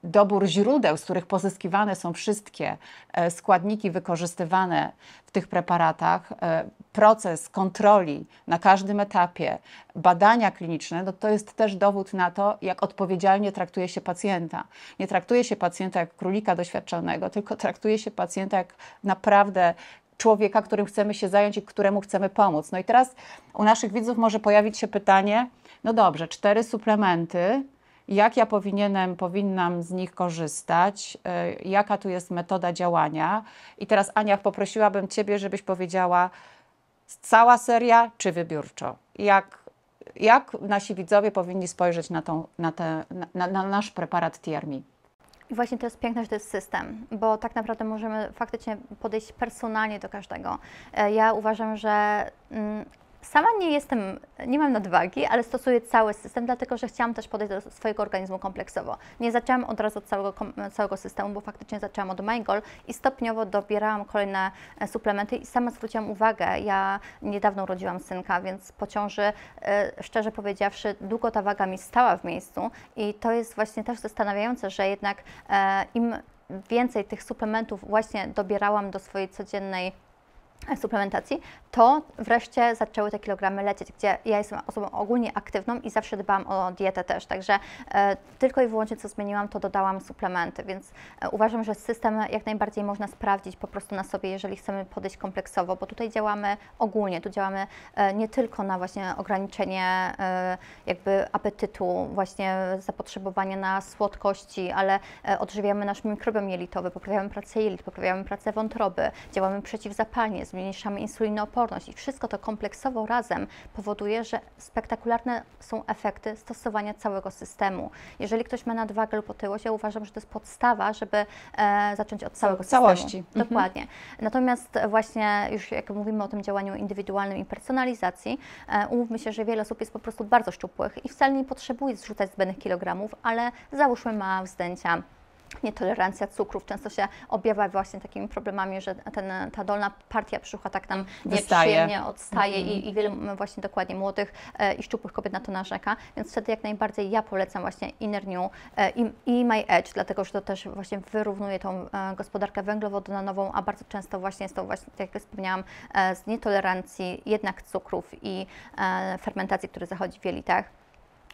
dobór źródeł, z których pozyskiwane są wszystkie e, składniki wykorzystywane w tych preparatach, e, proces kontroli na każdym etapie, badania kliniczne, no to jest też dowód na to, jak odpowiedzialnie traktuje się pacjenta. Nie traktuje się pacjenta jak królika doświadczonego, tylko traktuje się pacjenta jak naprawdę człowieka, którym chcemy się zająć i któremu chcemy pomóc. No i teraz u naszych widzów może pojawić się pytanie: no dobrze, cztery suplementy, jak ja powinienem, powinnam z nich korzystać, y, jaka tu jest metoda działania. I teraz, Ania, poprosiłabym Ciebie, żebyś powiedziała cała seria czy wybiórczo. Jak, jak nasi widzowie powinni spojrzeć na, tą, na, te, na, na nasz preparat TRMI? I właśnie to jest piękne, że to jest system, bo tak naprawdę możemy faktycznie podejść personalnie do każdego. E, ja uważam, że mm, Sama nie jestem, nie mam nadwagi, ale stosuję cały system, dlatego że chciałam też podejść do swojego organizmu kompleksowo. Nie zaczęłam od razu od całego, całego systemu, bo faktycznie zaczęłam od MyGol i stopniowo dobierałam kolejne e, suplementy i sama zwróciłam uwagę. Ja niedawno urodziłam synka, więc po ciąży, e, szczerze powiedziawszy, długo ta waga mi stała w miejscu i to jest właśnie też zastanawiające, że jednak e, im więcej tych suplementów właśnie dobierałam do swojej codziennej suplementacji, to wreszcie zaczęły te kilogramy lecieć, gdzie ja jestem osobą ogólnie aktywną i zawsze dbałam o dietę też, także e, tylko i wyłącznie co zmieniłam, to dodałam suplementy, więc e, uważam, że system jak najbardziej można sprawdzić po prostu na sobie, jeżeli chcemy podejść kompleksowo, bo tutaj działamy ogólnie, tu działamy e, nie tylko na właśnie ograniczenie e, jakby apetytu, właśnie zapotrzebowanie na słodkości, ale e, odżywiamy nasz mikrobiom jelitowy, poprawiamy pracę jelit, poprawiamy pracę wątroby, działamy przeciwzapalnie, zmniejszamy insulinooporność i wszystko to kompleksowo razem powoduje, że spektakularne są efekty stosowania całego systemu. Jeżeli ktoś ma nadwagę lub otyłość, ja uważam, że to jest podstawa, żeby e, zacząć od całego całości. systemu. Całości. Mhm. Dokładnie. Mhm. Natomiast właśnie już jak mówimy o tym działaniu indywidualnym i personalizacji, e, umówmy się, że wiele osób jest po prostu bardzo szczupłych i wcale nie potrzebuje zrzucać zbędnych kilogramów, ale załóżmy ma wzdęcia nietolerancja cukrów często się objawia właśnie takimi problemami, że ten, ta dolna partia brzucha tak nam Wystaje. nieprzyjemnie odstaje mm i, i wielu właśnie dokładnie młodych e, i szczupłych kobiet na to narzeka, więc wtedy jak najbardziej ja polecam właśnie Inner New e, i, i, My Edge, dlatego że to też właśnie wyrównuje tą e, gospodarkę węglowodanową, a bardzo często właśnie jest to właśnie, tak jak wspomniałam, e, z nietolerancji jednak cukrów i e, fermentacji, które zachodzi w jelitach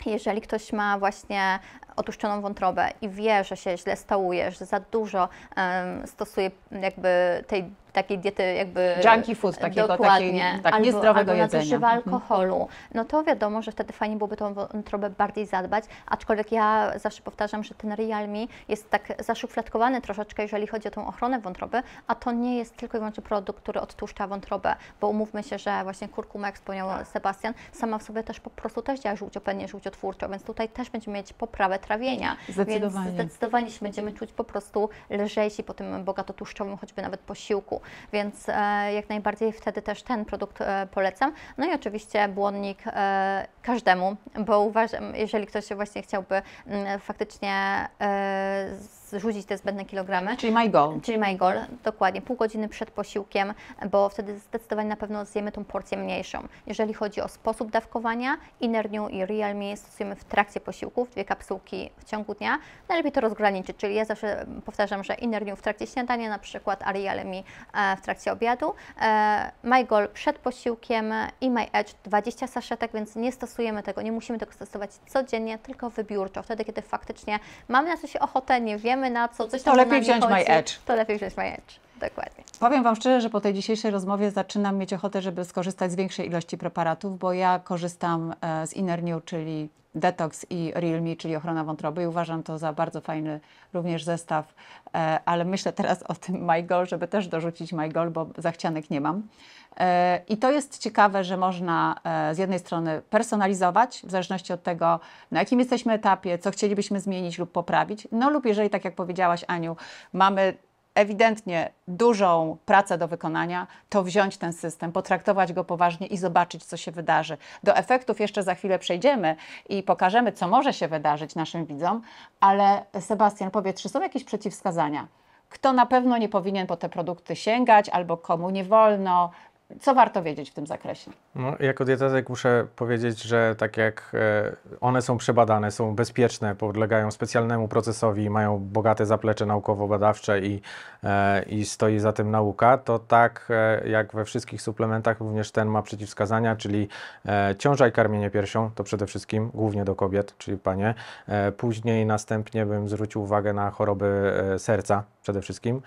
jeżeli ktoś ma właśnie otuszczoną wątrobę i wie, że się źle stołuje, że za dużo um, stosuje jakby tej takiej diety jakby... Junkie food e, takiego, dokładnie. Takiej, tak, niezdrowego albo jedzenia. Albo mhm. alkoholu. No to wiadomo, że wtedy fajnie byłoby tą wątrobę bardziej zadbać, aczkolwiek ja zawsze powtarzam, że ten Realme jest tak zaszufladkowany troszeczkę, jeżeli chodzi o tą ochronę wątroby, a to nie jest tylko i wyłącznie produkt, który odtłuszcza wątrobę, bo umówmy się, że właśnie kurkuma, jak wspomniał tak. Sebastian, sama w sobie też po prostu też działa żółciopędnie, żółciotwórczo, więc tutaj też będziemy mieć poprawę trawienia. Zdecydowanie. Więc zdecydowanie się będziemy czuć po prostu lżejsi po tym bogato tłuszczowym, choćby nawet posiłku więc e, jak najbardziej wtedy też ten produkt e, polecam. No i oczywiście błonnik e, każdemu, bo uważam, jeżeli ktoś właśnie chciałby mm, faktycznie zrzucić te zbędne kilogramy. Czyli my goal. Czyli my goal, dokładnie. Pół godziny przed posiłkiem, bo wtedy zdecydowanie na pewno zjemy tą porcję mniejszą. Jeżeli chodzi o sposób dawkowania, Inner New i Real Me stosujemy w trakcie posiłków, dwie kapsułki w ciągu dnia. Najlepiej to rozgraniczyć, czyli ja zawsze powtarzam, że Inner New w trakcie śniadania na przykład, a Real Me e, w trakcie obiadu. E, my goal przed posiłkiem i My Edge 20 saszetek, więc nie stosujemy tego, nie musimy tego stosować codziennie, tylko wybiórczo, wtedy kiedy faktycznie mamy na coś ochotę, nie wiemy, wiemy na co, coś tam To lepiej wziąć chodzi, my edge. To lepiej wziąć my edge. Dokładnie. Powiem Wam szczerze, że po tej dzisiejszej rozmowie zaczynam mieć ochotę, żeby skorzystać z większej ilości preparatów, bo ja korzystam e, z Inner New, czyli Detox i Realme, czyli ochrona wątroby i uważam to za bardzo fajny również zestaw, e, ale myślę teraz o tym MyGol, żeby też dorzucić MyGol, bo zachcianek nie mam. E, I to jest ciekawe, że można z jednej strony personalizować, w zależności od tego, na jakim jesteśmy etapie, co chcielibyśmy zmienić lub poprawić. No lub jeżeli, tak jak powiedziałaś Aniu, mamy ewidentnie dużą pracę do wykonania, to wziąć ten system, potraktować go poważnie i zobaczyć, co się wydarzy. Do efektów jeszcze za chwilę przejdziemy i pokażemy, co może się wydarzyć naszym widzom, ale Sebastian, powiedz, czy są jakieś przeciwwskazania? Kto na pewno nie powinien po te produkty sięgać, albo komu nie wolno, co warto wiedzieć w tym zakresie? No, jako dietetyk muszę powiedzieć, że tak jak e, one są przebadane, są bezpieczne, podlegają specjalnemu procesowi, mają bogate zaplecze naukowo-badawcze i, e, i stoi za tym nauka, to tak e, jak we wszystkich suplementach również ten ma przeciwwskazania, czyli ciąża i karmienie piersią, to przede wszystkim głównie do kobiet, czyli panie. Później następnie bym zwrócił uwagę na choroby serca przede wszystkim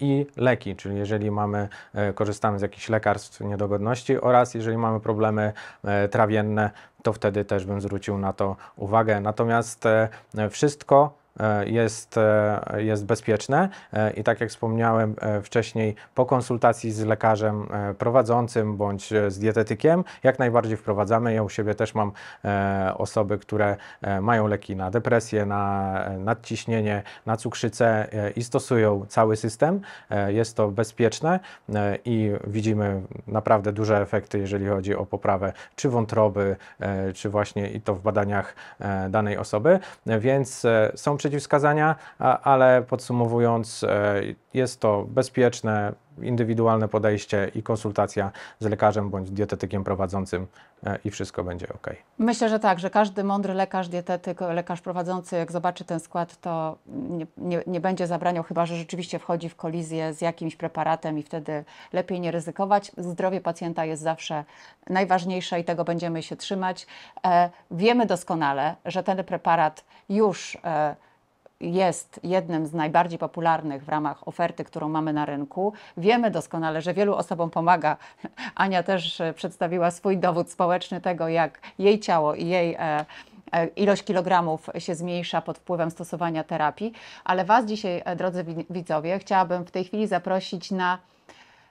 i leki, czyli jeżeli mamy, korzystamy z jakichś lekarstw, wzrost niedogodności oraz jeżeli mamy problemy e, trawienne, to wtedy też bym zwrócił na to uwagę. Natomiast e, wszystko E, jest, e, jest bezpieczne e, i tak jak wspomniałem wcześniej, po konsultacji z lekarzem prowadzącym bądź z dietetykiem, jak najbardziej wprowadzamy. Ja u siebie też mam osoby, które mają leki na depresję, na nadciśnienie, na cukrzycę i stosują cały system. Jest to bezpieczne i widzimy naprawdę duże efekty, jeżeli chodzi o poprawę czy wątroby, czy właśnie i to w badaniach danej osoby, więc są przyczyny przeciwwskazania, ale podsumowując, e, jest to bezpieczne, indywidualne podejście i konsultacja z lekarzem bądź dietetykiem prowadzącym e, i wszystko będzie ok. Myślę, że tak, że każdy mądry lekarz, dietetyk, lekarz prowadzący, jak zobaczy ten skład, to nie, nie, nie będzie zabraniał, chyba że rzeczywiście wchodzi w kolizję z jakimś preparatem i wtedy lepiej nie ryzykować. Zdrowie pacjenta jest zawsze najważniejsze i tego będziemy się trzymać. E, wiemy doskonale, że ten preparat już. E, jest jednym z najbardziej popularnych w ramach oferty, którą mamy na rynku. Wiemy doskonale, że wielu osobom pomaga. Ania też e, przedstawiła swój dowód społeczny tego, jak jej ciało i jej e, e, ilość kilogramów się zmniejsza pod wpływem stosowania terapii. Ale Was dzisiaj, drodzy widzowie, chciałabym w tej chwili zaprosić na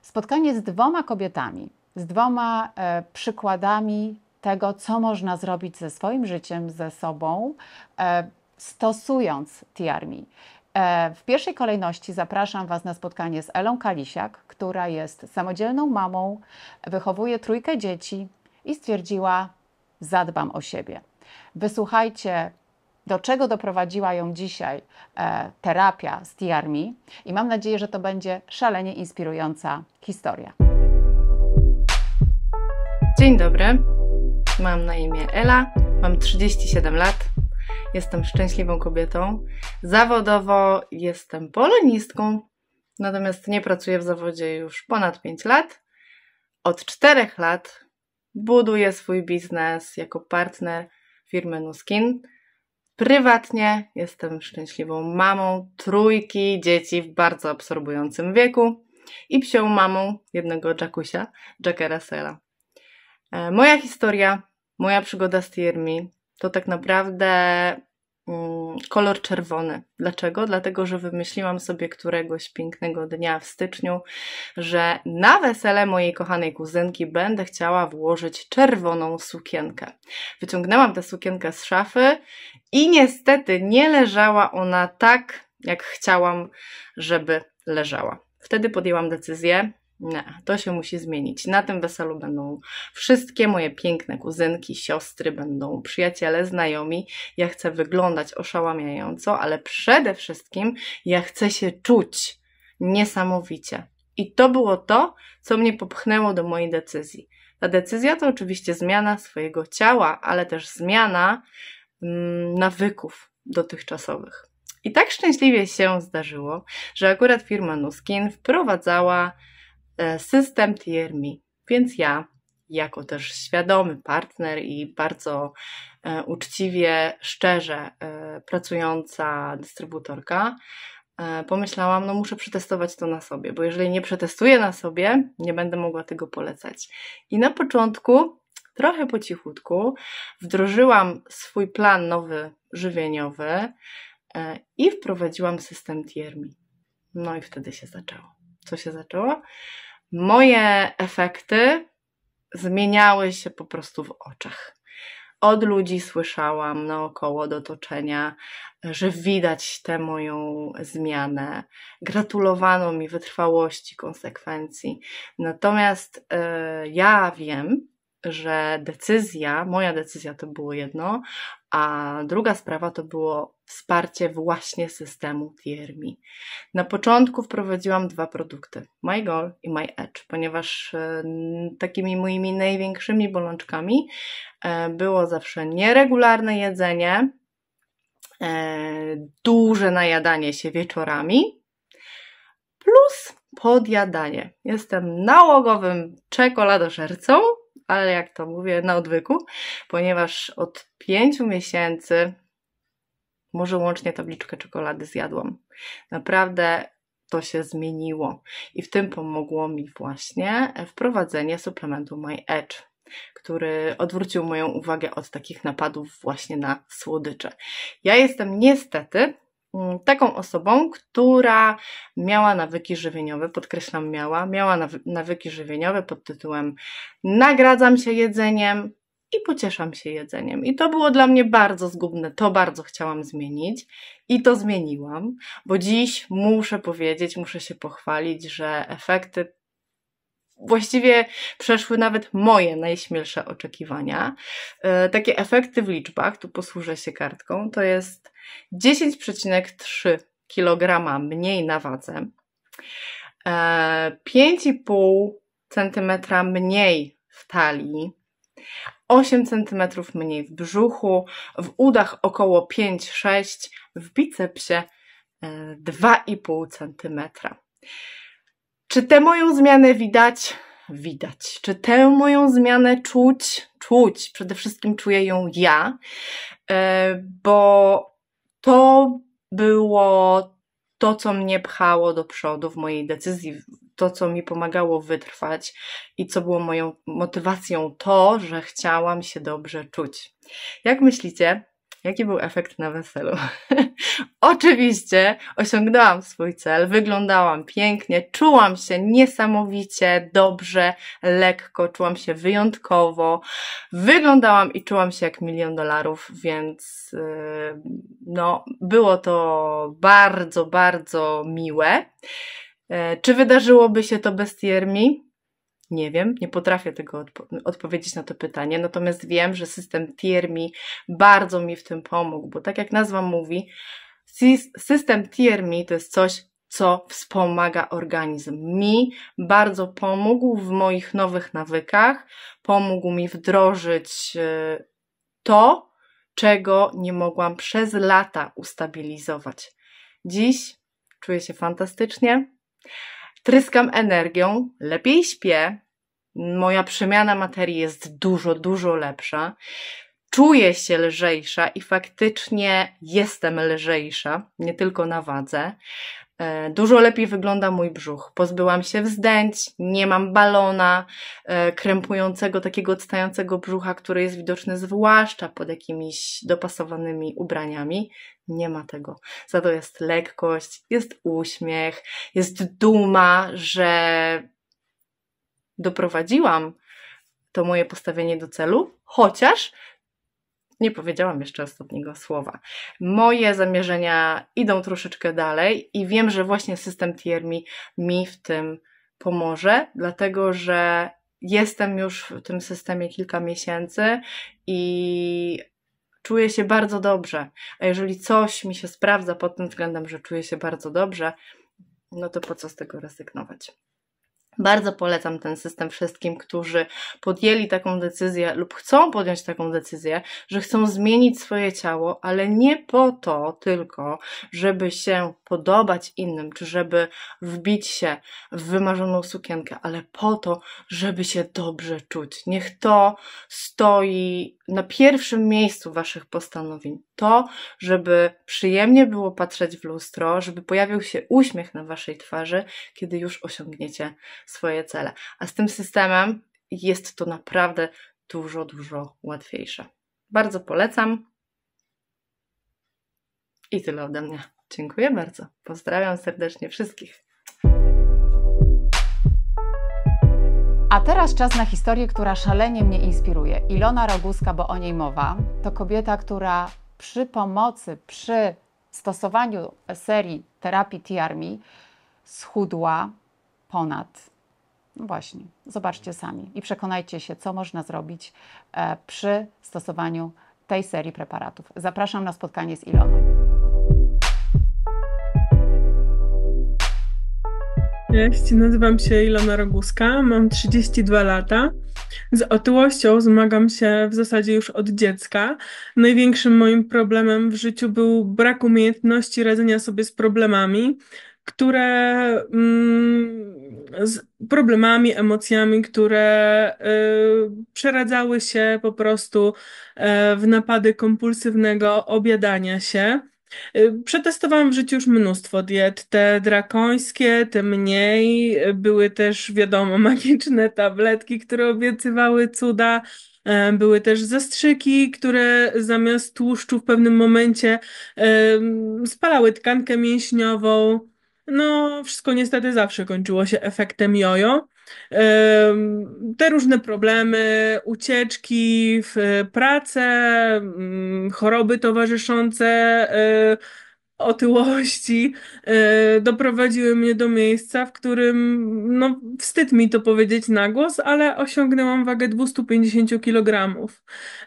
spotkanie z dwoma kobietami, z dwoma przykładami tego, co można zrobić ze swoim życiem, ze sobą, stosując TIARMI. E, w pierwszej kolejności zapraszam Was na spotkanie z Elą Kalisiak, która jest samodzielną mamą, wychowuje trójkę dzieci i stwierdziła: Zadbam o siebie. Wysłuchajcie, do czego doprowadziła ją dzisiaj e, terapia z TIARMI i mam nadzieję, że to będzie szalenie inspirująca historia. Dzień dobry, mam na imię Ela, mam 37 lat, Jestem szczęśliwą kobietą. Zawodowo jestem polonistką, natomiast nie pracuję w zawodzie już ponad 5 lat. Od 4 lat buduję swój biznes jako partner firmy Nuskin. Prywatnie jestem szczęśliwą mamą trójki dzieci w bardzo absorbującym wieku i psią mamą jednego Jackusia, Jackera Russella. E, moja historia, moja przygoda z Tiermi to tak naprawdę mm, kolor czerwony. Dlaczego? Dlatego, że wymyśliłam sobie któregoś pięknego dnia w styczniu, że na wesele mojej kochanej kuzynki będę chciała włożyć czerwoną sukienkę. Wyciągnęłam tę sukienkę z szafy i niestety nie leżała ona tak, jak chciałam, żeby leżała. Wtedy podjęłam decyzję, nie, to się musi zmienić. Na tym weselu będą wszystkie moje piękne kuzynki, siostry, będą przyjaciele, znajomi. Ja chcę wyglądać oszałamiająco, ale przede wszystkim ja chcę się czuć niesamowicie. I to było to, co mnie popchnęło do mojej decyzji. Ta decyzja to oczywiście zmiana swojego ciała, ale też zmiana mm, nawyków dotychczasowych. I tak szczęśliwie się zdarzyło, że akurat firma Nuskin wprowadzała E, system Tier Me. Więc ja, jako też świadomy partner i bardzo e, uczciwie, szczerze e, pracująca dystrybutorka, pomyślałam, no muszę przetestować to na sobie, bo jeżeli nie przetestuję na sobie, nie będę mogła tego polecać. I na początku, trochę po cichutku, wdrożyłam swój plan nowy żywieniowy i wprowadziłam system Tiermi. No i wtedy się zaczęło. Co się zaczęło? moje efekty zmieniały się po prostu w oczach. Od ludzi słyszałam naokoło do otoczenia, że widać tę moją zmianę. Gratulowano mi wytrwałości, konsekwencji. Natomiast yy, ja wiem, że decyzja, moja decyzja to było jedno, a druga sprawa to było wsparcie właśnie systemu Tiermi. Na początku wprowadziłam dwa produkty, My Goal i My Edge, ponieważ e, takimi moimi największymi bolączkami e, było zawsze nieregularne jedzenie, e, duże najadanie się wieczorami, plus podjadanie. Jestem nałogowym czekoladożercą, ale jak to mówię, na odwyku, ponieważ od pięciu miesięcy może łącznie tabliczkę czekolady zjadłam. Naprawdę to się zmieniło. I w tym pomogło mi właśnie wprowadzenie suplementu My Edge, który odwrócił moją uwagę od takich napadów właśnie na słodycze. Ja jestem niestety mm, taką osobą, która miała nawyki żywieniowe, podkreślam miała, miała nawyki żywieniowe pod tytułem nagradzam się jedzeniem, i pocieszam się jedzeniem. I to było dla mnie bardzo zgubne. To bardzo chciałam zmienić i to zmieniłam, bo dziś muszę powiedzieć, muszę się pochwalić, że efekty właściwie przeszły nawet moje najśmielsze oczekiwania. E, takie efekty w liczbach, tu posłużę się kartką, to jest 10,3 kg mniej na wadze, 5,5 e, cm mniej w talii, 8 cm mniej w brzuchu, w udach około 5-6, w bicepsie 2,5 e, cm. Czy tę moją zmianę widać? Widać. Czy tę moją zmianę czuć? Czuć. Przede wszystkim czuję ją ja, e, bo to było to, co mnie pchało do przodu w mojej decyzji to, co mi pomagało wytrwać i co było moją motywacją, to, że chciałam się dobrze czuć. Jak myślicie, jaki był efekt na weselu? Oczywiście osiągnęłam swój cel, wyglądałam pięknie, czułam się niesamowicie dobrze, lekko, czułam się wyjątkowo, wyglądałam i czułam się jak milion dolarów, więc yy, no, było to bardzo, bardzo miłe. E, czy wydarzyłoby się to bez Tiermi? Nie wiem, nie potrafię tego odpo odpowiedzieć na to pytanie, natomiast wiem, że system Tiermi bardzo mi w tym pomógł, bo tak jak nazwa mówi, system Tiermi to jest coś, co wspomaga organizm. Mi bardzo pomógł w moich nowych nawykach, pomógł mi wdrożyć e, to, czego nie mogłam przez lata ustabilizować. Dziś czuję się fantastycznie, Tryskam energią, lepiej śpię, moja przemiana materii jest dużo, dużo lepsza. Czuję się lżejsza i faktycznie jestem lżejsza, nie tylko na wadze. E, dużo lepiej wygląda mój brzuch. Pozbyłam się wzdęć, nie mam balona, e, krępującego, takiego odstającego brzucha, który jest widoczny zwłaszcza pod jakimiś dopasowanymi ubraniami. Nie ma tego. Za to jest lekkość, jest uśmiech, jest duma, że doprowadziłam to moje postawienie do celu, chociaż nie powiedziałam jeszcze ostatniego słowa. Moje zamierzenia idą troszeczkę dalej i wiem, że właśnie system Tiermi mi w tym pomoże, dlatego że jestem już w tym systemie kilka miesięcy i czuję się bardzo dobrze. A jeżeli coś mi się sprawdza pod tym względem, że czuję się bardzo dobrze, no to po co z tego rezygnować? Bardzo polecam ten system wszystkim, którzy podjęli taką decyzję lub chcą podjąć taką decyzję, że chcą zmienić swoje ciało, ale nie po to tylko, żeby się podobać innym, czy żeby wbić się w wymarzoną sukienkę, ale po to, żeby się dobrze czuć. Niech to stoi na pierwszym miejscu Waszych postanowień. To, żeby przyjemnie było patrzeć w lustro, żeby pojawił się uśmiech na Waszej twarzy, kiedy już osiągniecie swoje cele. A z tym systemem jest to naprawdę dużo, dużo łatwiejsze. Bardzo polecam. I tyle ode mnie. Dziękuję bardzo. Pozdrawiam serdecznie wszystkich. A teraz czas na historię, która szalenie mnie inspiruje. Ilona Roguska, bo o niej mowa, to kobieta, która przy pomocy, przy stosowaniu serii terapii T-ARMY schudła ponad no właśnie, zobaczcie sami i przekonajcie się, co można zrobić e, przy stosowaniu tej serii preparatów. Zapraszam na spotkanie z Iloną. Cześć, nazywam się Ilona Roguska, mam 32 lata. Z otyłością zmagam się w zasadzie już od dziecka. Największym moim problemem w życiu był brak umiejętności radzenia sobie z problemami które mm, z problemami, emocjami, które y, przeradzały się po prostu e, w napady kompulsywnego obiadania się. Y, przetestowałam w życiu już mnóstwo diet, te drakońskie, te mniej. Y, były też, wiadomo, magiczne tabletki, które obiecywały cuda. E, były też zastrzyki, które zamiast tłuszczu w pewnym momencie spalały tkankę mięśniową. No, wszystko niestety zawsze kończyło się efektem jojo. Te różne problemy, ucieczki w e, pracę, mm, choroby towarzyszące e, otyłości yy, doprowadziły mnie do miejsca, w którym, no wstyd mi to powiedzieć na głos, ale osiągnęłam wagę 250 kg.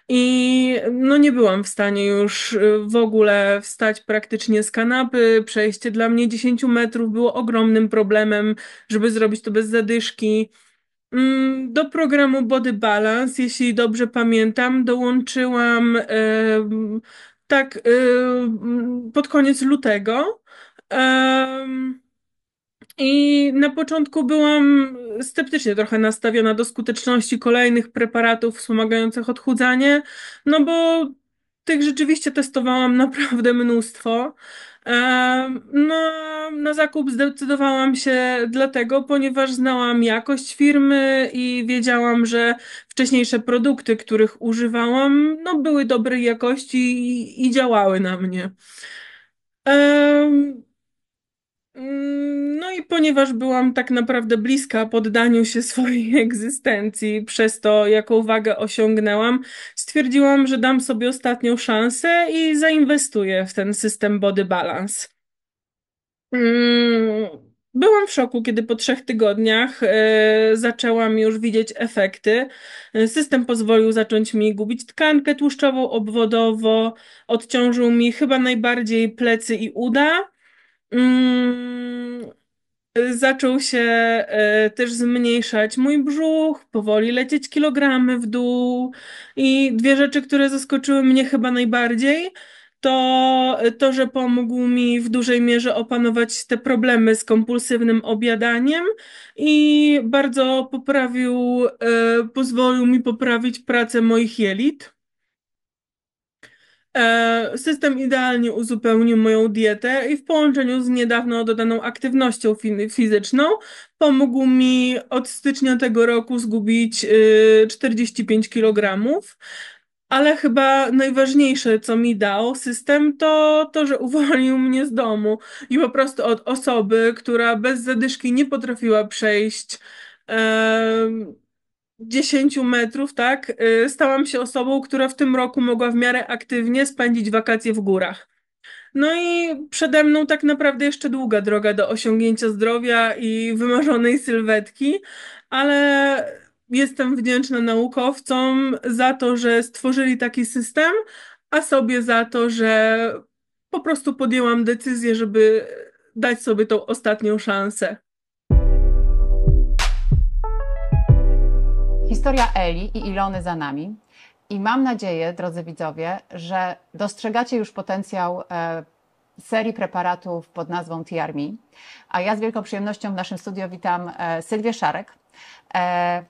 I no nie byłam w stanie już e, w ogóle wstać praktycznie z kanapy. Przejście dla mnie 10 metrów było ogromnym problemem, żeby zrobić to bez zadyszki. Mm, do programu Body Balance, jeśli dobrze pamiętam, dołączyłam yy, tak, y, mm, pod koniec lutego. I na początku byłam sceptycznie trochę nastawiona do skuteczności kolejnych preparatów wspomagających odchudzanie, no bo tych rzeczywiście testowałam naprawdę mnóstwo. No, na zakup zdecydowałam się dlatego, ponieważ znałam jakość firmy i wiedziałam, że wcześniejsze produkty, których używałam, no, były dobrej jakości i, i działały na mnie. Mm, no i ponieważ byłam tak naprawdę bliska poddaniu się swojej egzystencji przez to, jaką wagę osiągnęłam, stwierdziłam, że dam sobie ostatnią szansę i zainwestuję w ten system body balance. Mm, byłam w szoku, kiedy po trzech tygodniach e, zaczęłam już widzieć efekty. System pozwolił zacząć mi gubić tkankę tłuszczową obwodowo, odciążył mi chyba najbardziej plecy i uda. Mm, zaczął się e, też zmniejszać mój brzuch, powoli lecieć kilogramy w dół. I dwie rzeczy, które zaskoczyły mnie chyba najbardziej, to to, że pomógł mi w dużej mierze opanować te problemy z kompulsywnym objadaniem i bardzo poprawił, e, pozwolił mi poprawić pracę moich jelit. E, system idealnie uzupełnił moją dietę i w połączeniu z niedawno dodaną aktywnością fizyczną pomógł mi od stycznia tego roku zgubić 45 y, kg. Ale chyba najważniejsze, co mi dał system, to to, że uwolnił mnie z domu i po prostu od osoby, która bez zadyszki nie potrafiła przejść 10 metrów, tak, y, stałam się osobą, która w tym roku mogła w miarę aktywnie spędzić wakacje w górach. No i przede mną tak naprawdę jeszcze długa droga do osiągnięcia zdrowia i wymarzonej sylwetki, ale jestem wdzięczna naukowcom za to, że stworzyli taki system, a sobie za to, że po prostu podjęłam decyzję, żeby dać sobie tą ostatnią szansę. Historia Eli i Ilony za nami. I mam nadzieję, drodzy widzowie, że dostrzegacie już potencjał e, serii preparatów pod nazwą TRME. A ja z wielką przyjemnością w naszym studio witam e, Sylwię Szarek, e,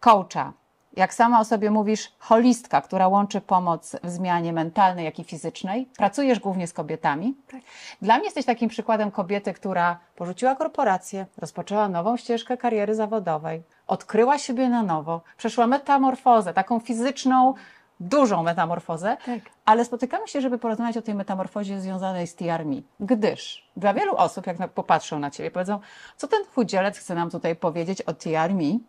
coacha, jak sama o sobie mówisz, holistka, która łączy pomoc w zmianie mentalnej, jak i fizycznej. Pracujesz głównie z kobietami. Tak. Dla mnie jesteś takim przykładem kobiety, która porzuciła korporację, rozpoczęła nową ścieżkę kariery zawodowej, odkryła siebie na nowo, przeszła metamorfozę, taką fizyczną, dużą metamorfozę, tak. ale spotykamy się, żeby porozmawiać o tej metamorfozie związanej z TRMI, gdyż dla wielu osób, jak popatrzą na Ciebie, powiedzą, co ten chudzielec chce nam tutaj powiedzieć o TRMI,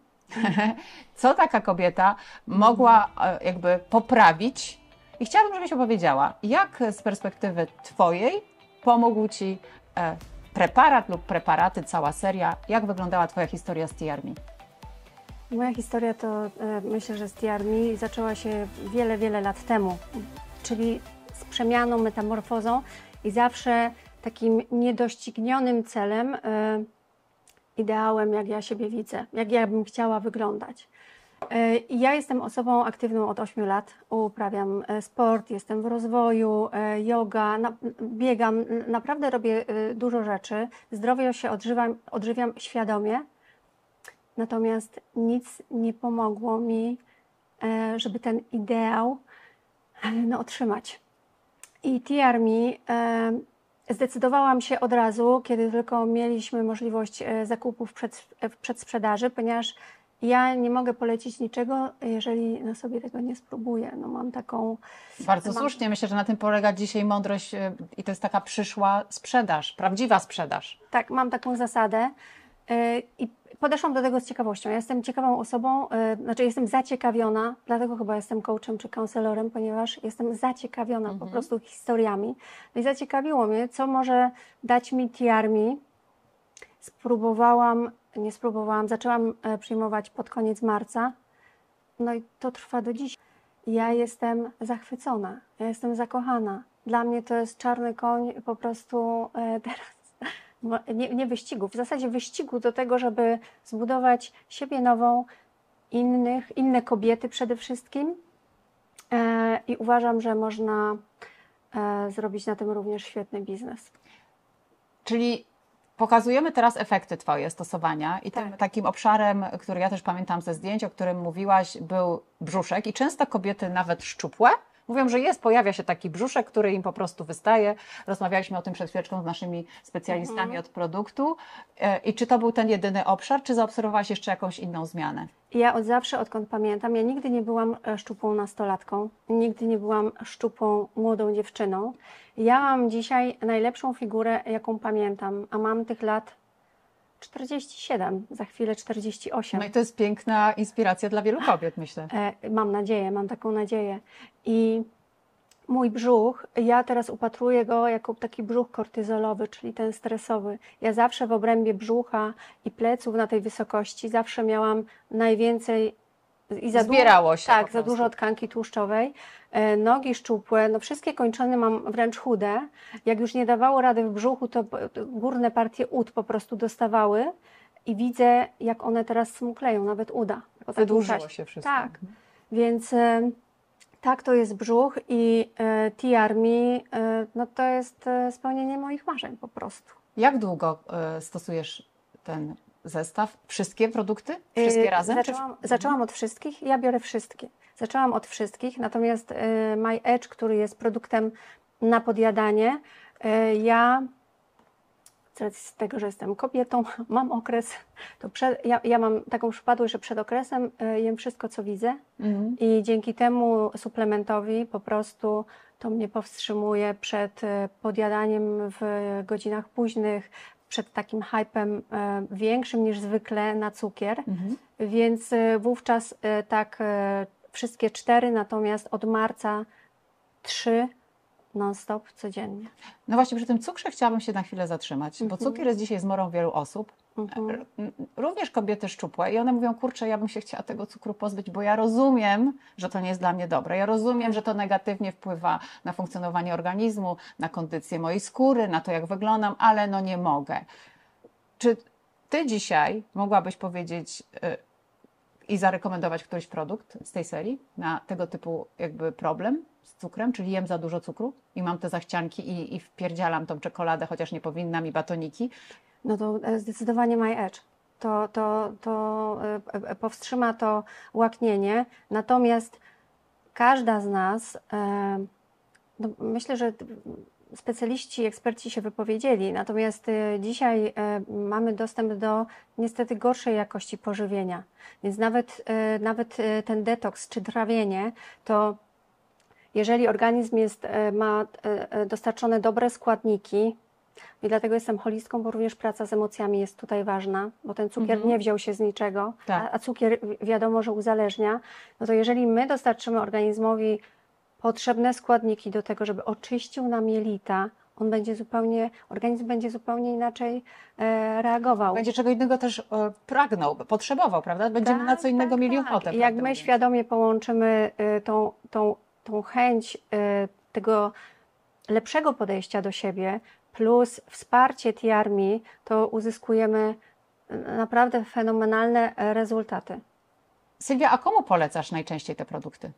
co taka kobieta mogła e, jakby poprawić i chciałabym, żebyś opowiedziała, jak z perspektywy Twojej pomógł Ci e, preparat lub preparaty, cała seria, jak wyglądała Twoja historia z TRMI? Moja historia to e, myślę, że z Diarmi zaczęła się wiele, wiele lat temu, czyli z przemianą, metamorfozą i zawsze takim niedoścignionym celem, e, ideałem, jak ja siebie widzę, jak ja bym chciała wyglądać. E, ja jestem osobą aktywną od 8 lat, uprawiam sport, jestem w rozwoju, yoga, biegam, naprawdę robię dużo rzeczy, zdrowie się odżywam, odżywiam świadomie Natomiast nic nie pomogło mi, e, żeby ten ideał e, no, otrzymać. I TR mi e, zdecydowałam się od razu, kiedy tylko mieliśmy możliwość zakupów przed, przedsprzedaży, sprzedaży, ponieważ ja nie mogę polecić niczego, jeżeli na sobie tego nie spróbuję. No mam taką. Bardzo mam... słusznie, myślę, że na tym polega dzisiaj mądrość i to jest taka przyszła sprzedaż, prawdziwa sprzedaż. Tak, mam taką zasadę, E, I podeszłam do tego z ciekawością. Ja jestem ciekawą osobą, e, znaczy jestem zaciekawiona, dlatego chyba jestem coachem czy counselorem, ponieważ jestem zaciekawiona mhm. po prostu historiami. No i zaciekawiło mnie, co może dać mi Tiarmi. Spróbowałam, nie spróbowałam, zaczęłam e, przyjmować pod koniec marca. No i to trwa do dziś. Ja jestem zachwycona, ja jestem zakochana. Dla mnie to jest czarny koń po prostu teraz nie, nie wyścigu, w zasadzie wyścigu do tego, żeby zbudować siebie nową, innych, inne kobiety przede wszystkim. E, I uważam, że można e, zrobić na tym również świetny biznes. Czyli pokazujemy teraz efekty Twoje stosowania i tak. tym takim obszarem, który ja też pamiętam ze zdjęć, o którym mówiłaś, był brzuszek i często kobiety nawet szczupłe, Mówią, że jest, pojawia się taki brzuszek, który im po prostu wystaje. Rozmawialiśmy o tym przed chwileczką z naszymi specjalistami mhm. od produktu. E, I czy to był ten jedyny obszar, czy zaobserwowałaś jeszcze jakąś inną zmianę? Ja od zawsze, odkąd pamiętam, ja nigdy nie byłam szczupłą nastolatką, nigdy nie byłam szczupłą młodą dziewczyną. Ja mam dzisiaj najlepszą figurę, jaką pamiętam, a mam tych lat 47, za chwilę 48. No i to jest piękna inspiracja dla wielu kobiet, myślę. E, mam nadzieję, mam taką nadzieję. I mój brzuch, ja teraz upatruję go jako taki brzuch kortyzolowy, czyli ten stresowy. Ja zawsze w obrębie brzucha i pleców na tej wysokości zawsze miałam najwięcej i za Zbierało się. Tak, za dużo tkanki tłuszczowej. E, nogi szczupłe, no wszystkie kończone mam wręcz chude. Jak już nie dawało rady w brzuchu, to górne partie ud po prostu dostawały i widzę, jak one teraz smukleją, nawet uda. Wydłużyło się wszystko. Tak, mhm. więc e, tak to jest brzuch i e, T-Army, no to jest spełnienie moich marzeń po prostu. Jak długo stosujesz ten zestaw, wszystkie produkty? Y, wszystkie razem? Zaczęłam, zaczęłam, mhm. od wszystkich, ja biorę wszystkie. Zaczęłam od wszystkich, natomiast y, My Edge, który jest produktem na podjadanie, y, ja z z tego, że jestem kobietą, mam okres, to przed, ja, ja mam taką przypadłość, że przed okresem jem wszystko, co widzę mhm. i dzięki temu suplementowi po prostu to mnie powstrzymuje przed podjadaniem w godzinach późnych, przed takim hypem e, większym niż zwykle na cukier, mhm. więc e, wówczas e, tak wszystkie cztery, natomiast od marca trzy non-stop codziennie. No właśnie przy tym cukrze chciałabym się na chwilę zatrzymać, mhm. bo cukier jest dzisiaj zmorą wielu osób. Mhm. E, również kobiety szczupłe i one mówią, kurczę, ja bym się chciała tego cukru pozbyć, bo ja rozumiem, że to nie jest dla mnie dobre. Ja rozumiem, że to negatywnie wpływa na funkcjonowanie organizmu, na kondycję mojej skóry, na to, jak wyglądam, ale no nie mogę. Czy ty dzisiaj mogłabyś powiedzieć yy, i zarekomendować któryś produkt z tej serii na tego typu jakby problem z cukrem, czyli jem za dużo cukru i mam te zachcianki i, i wpierdzialam tą czekoladę, chociaż nie powinnam i batoniki no to e, zdecydowanie My Edge. To, to, to e, e, powstrzyma to łaknienie. Natomiast każda z nas, no myślę, że specjaliści, eksperci się wypowiedzieli, natomiast dzisiaj mamy dostęp do niestety gorszej jakości pożywienia. Więc nawet, nawet ten detoks czy trawienie to jeżeli organizm jest, ma dostarczone dobre składniki, i dlatego jestem holistką, bo również praca z emocjami jest tutaj ważna, bo ten cukier mhm. nie wziął się z niczego, tak. a, cukier wiadomo, że uzależnia. No to jeżeli my dostarczymy organizmowi potrzebne składniki do tego, żeby oczyścił nam jelita, on będzie zupełnie, organizm będzie zupełnie inaczej e, reagował. Będzie czego innego też e, pragnął, potrzebował, prawda? Będziemy tak, na co innego tak, mieli tak. ochotę. I jak my świadomie połączymy e, tą, tą, tą chęć e, tego lepszego podejścia do siebie plus wsparcie TIARMI, to uzyskujemy e, naprawdę fenomenalne e, rezultaty. Sylwia, a komu polecasz najczęściej te produkty?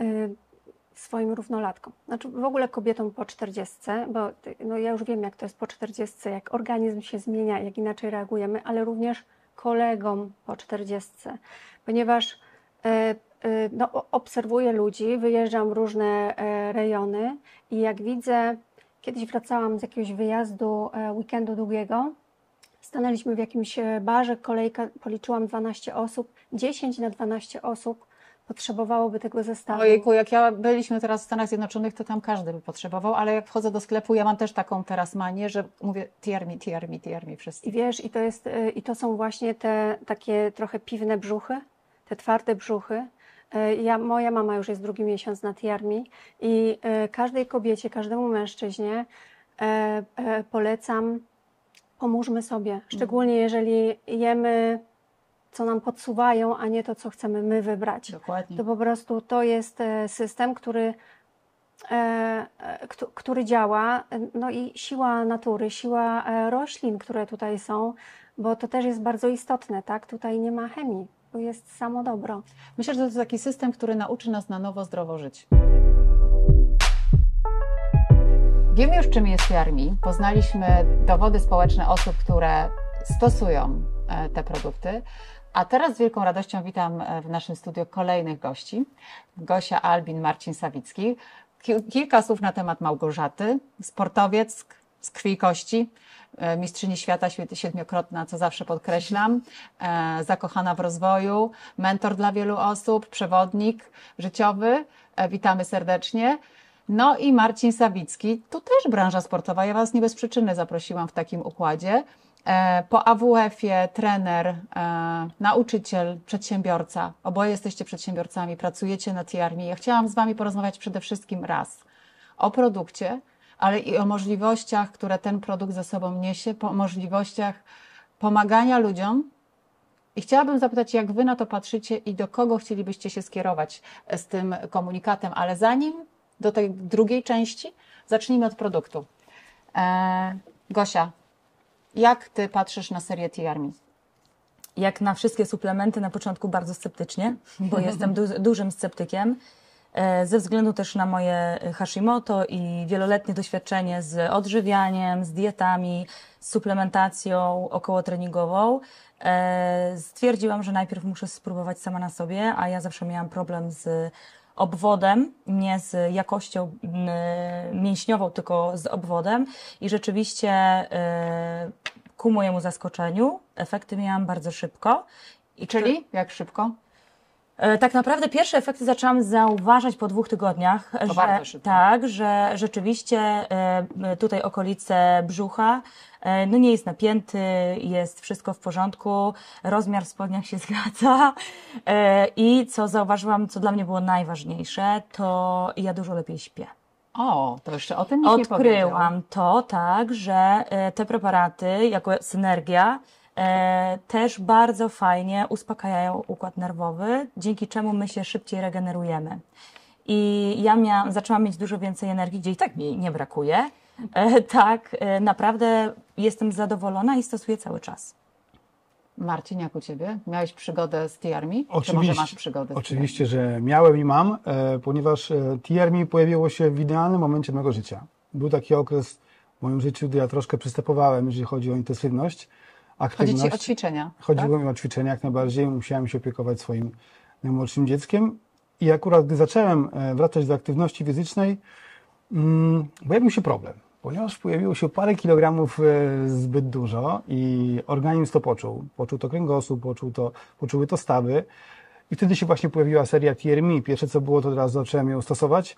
E, swoim równolatkom. Znaczy w ogóle kobietom po 40, bo no ja już wiem, jak to jest po 40, jak organizm się zmienia, jak inaczej reagujemy, ale również kolegom po 40, ponieważ no, obserwuję ludzi, wyjeżdżam w różne rejony i jak widzę Kiedyś wracałam z jakiegoś wyjazdu e, weekendu długiego. Stanęliśmy w jakimś e, barze, kolejka, policzyłam 12 osób, 10 na 12 osób potrzebowałoby tego zestawu. Ojejku, jak ja byliśmy teraz w Stanach Zjednoczonych, to tam każdy by potrzebował, ale jak wchodzę do sklepu, ja mam też taką teraz manię, że mówię tiermi, tiermi, tiermi wszyscy. I wiesz, i to, jest, e, i to są właśnie te takie trochę piwne brzuchy, te twarde brzuchy, E, ja, moja mama już jest drugi miesiąc na tiarmi i e, każdej kobiecie, każdemu mężczyźnie e, polecam, pomóżmy sobie. Mhm. Szczególnie jeżeli jemy co nam podsuwają, a nie to, co chcemy my wybrać. Dokładnie. To po prostu to jest system, który, który działa. No i siła natury, siła roślin, które tutaj są, bo to też jest bardzo istotne, tak? Tutaj nie ma chemii jest samo dobro. Myślę, że to jest taki system, który nauczy nas na nowo zdrowo żyć. Wiemy już, czym jest Jarmi. Poznaliśmy dowody społeczne osób, które stosują e, te produkty. A teraz z wielką radością witam e, w naszym studiu kolejnych gości. Gosia Albin, Marcin Sawicki. Kilka słów na temat Małgorzaty, sportowiec z krwi i kości, E, mistrzyni świata siedmiokrotna, co zawsze podkreślam, e, zakochana w rozwoju, mentor dla wielu osób, przewodnik życiowy. E, witamy serdecznie. No i Marcin Sawicki, tu też branża sportowa. Ja Was nie bez przyczyny zaprosiłam w takim układzie. Po AWF-ie trener, nauczyciel, przedsiębiorca. Oboje jesteście przedsiębiorcami, pracujecie na TRMI. Ja chciałam z Wami porozmawiać przede wszystkim raz o produkcie, ale i o możliwościach, które ten produkt ze sobą niesie, po możliwościach pomagania ludziom. I chciałabym zapytać, jak Wy na to patrzycie i do kogo chcielibyście się skierować e, z tym komunikatem, ale zanim do tej drugiej części, zacznijmy od produktu. Eee, Gosia, jak Ty patrzysz na serię Tiarmi? Jak na wszystkie suplementy, na początku bardzo sceptycznie, bo jestem du dużym sceptykiem. E, ze względu też na moje e, Hashimoto i wieloletnie doświadczenie z odżywianiem, z dietami, z suplementacją okołotreningową, e, stwierdziłam, że najpierw muszę spróbować sama na sobie, a ja zawsze miałam problem z obwodem, nie z jakością mięśniową, tylko z obwodem i rzeczywiście ku mojemu zaskoczeniu efekty miałam bardzo szybko. I Czyli? Jak szybko? E, tak naprawdę pierwsze efekty zaczęłam zauważać po dwóch tygodniach, to że, tak, że rzeczywiście e, tutaj okolice brzucha e, no nie jest napięty, jest wszystko w porządku, rozmiar w spodniach się zgadza i co zauważyłam, co dla mnie było najważniejsze, to ja dużo lepiej śpię. O, to jeszcze o tym nikt Odkryłam nie Odkryłam to tak, że te preparaty jako synergia E, też bardzo fajnie uspokajają układ nerwowy, dzięki czemu my się szybciej regenerujemy. I ja miałam, zaczęłam mieć dużo więcej energii, gdzie i tak mi nie brakuje. E, tak, e, naprawdę jestem zadowolona i stosuję cały czas. Marcin, jak u Ciebie? Miałeś przygodę z TRMI? Oczywiście, Czy może masz przygodę Oczywiście, że miałem i mam, e, ponieważ TRMI pojawiło się w idealnym momencie mojego życia. Był taki okres w moim życiu, gdy ja troszkę przystępowałem, jeżeli chodzi o intensywność aktywność. Chodzi ci o ćwiczenia. Chodziło tak? mi o ćwiczenia jak najbardziej. Musiałem się opiekować swoim najmłodszym dzieckiem. I akurat gdy zacząłem e, wracać do aktywności fizycznej, mm, pojawił się problem, ponieważ pojawiło się parę kilogramów e, zbyt dużo i organizm to poczuł. Poczuł to kręgosłup, poczuł to, poczuły to stawy. I wtedy się właśnie pojawiła seria TRMI. Pierwsze co było, to razu zacząłem ją stosować.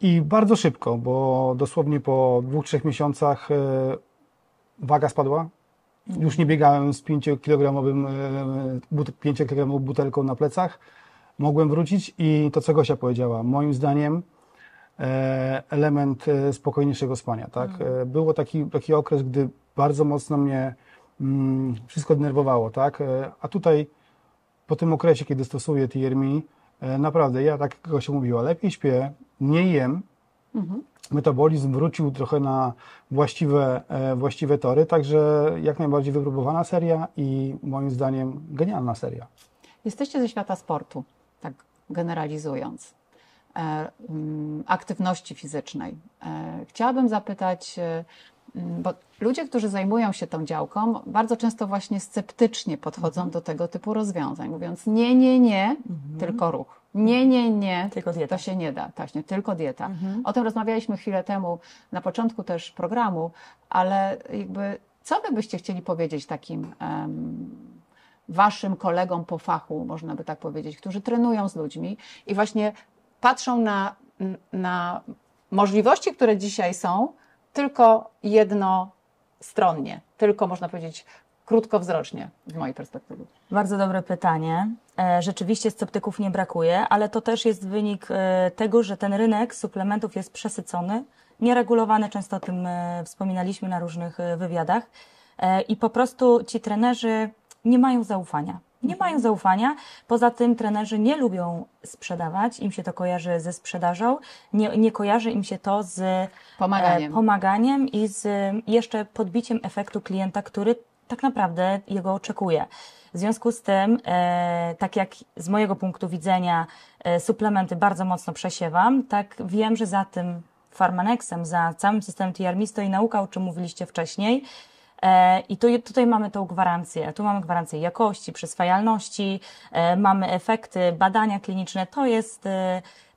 I bardzo szybko, bo dosłownie po dwóch, trzech miesiącach e, waga spadła, już nie biegałem z 5-kilogramowym, 5 e, butelką na plecach. Mogłem wrócić i to, co Gosia powiedziała, moim zdaniem e, element e, spokojniejszego spania. Tak? Mhm. Było taki, taki okres, gdy bardzo mocno mnie mm, wszystko denerwowało. Tak? A tutaj po tym okresie, kiedy stosuję TRMI, naprawdę, ja tak Gosia mówiła, lepiej śpię, nie jem, mhm metabolizm wrócił trochę na właściwe, e, właściwe tory. Także jak najbardziej wypróbowana seria i moim zdaniem genialna seria. Jesteście ze świata sportu, tak generalizując, e, mm, aktywności fizycznej. E, chciałabym zapytać, mm, bo ludzie, którzy zajmują się tą działką, bardzo często właśnie sceptycznie podchodzą do tego typu rozwiązań, mówiąc nie, nie, nie, mhm. tylko ruch. Nie, mhm. nie, nie. Tylko dieta. To się nie da. Właśnie, tylko dieta. Mhm. O tym rozmawialiśmy chwilę temu na początku też programu, ale jakby co wy byście chcieli powiedzieć takim um, waszym kolegom po fachu, można by tak powiedzieć, którzy trenują z ludźmi i właśnie patrzą na, na możliwości, które dzisiaj są, tylko jednostronnie, tylko można powiedzieć krótkowzrocznie z mojej perspektywy. Bardzo dobre pytanie. E, rzeczywiście sceptyków nie brakuje, ale to też jest wynik e, tego, że ten rynek suplementów jest przesycony, nieregulowany, często o tym e, wspominaliśmy na różnych wywiadach i po prostu ci trenerzy nie mają zaufania. Nie mają mhm. zaufania. Poza tym trenerzy nie lubią sprzedawać, im się to kojarzy ze sprzedażą, nie, nie kojarzy im się to z pomaganiem. pomaganiem i z jeszcze podbiciem efektu klienta, który tak naprawdę jego oczekuje. W związku z tym, e, tak jak z mojego punktu widzenia e, suplementy bardzo mocno przesiewam, tak wiem, że za tym farmaneksem, za całym systemem TRMI stoi nauka, o czym mówiliście wcześniej. E, I tu, tutaj mamy tą gwarancję. Tu mamy gwarancję jakości, przyswajalności, mamy efekty, badania kliniczne. To jest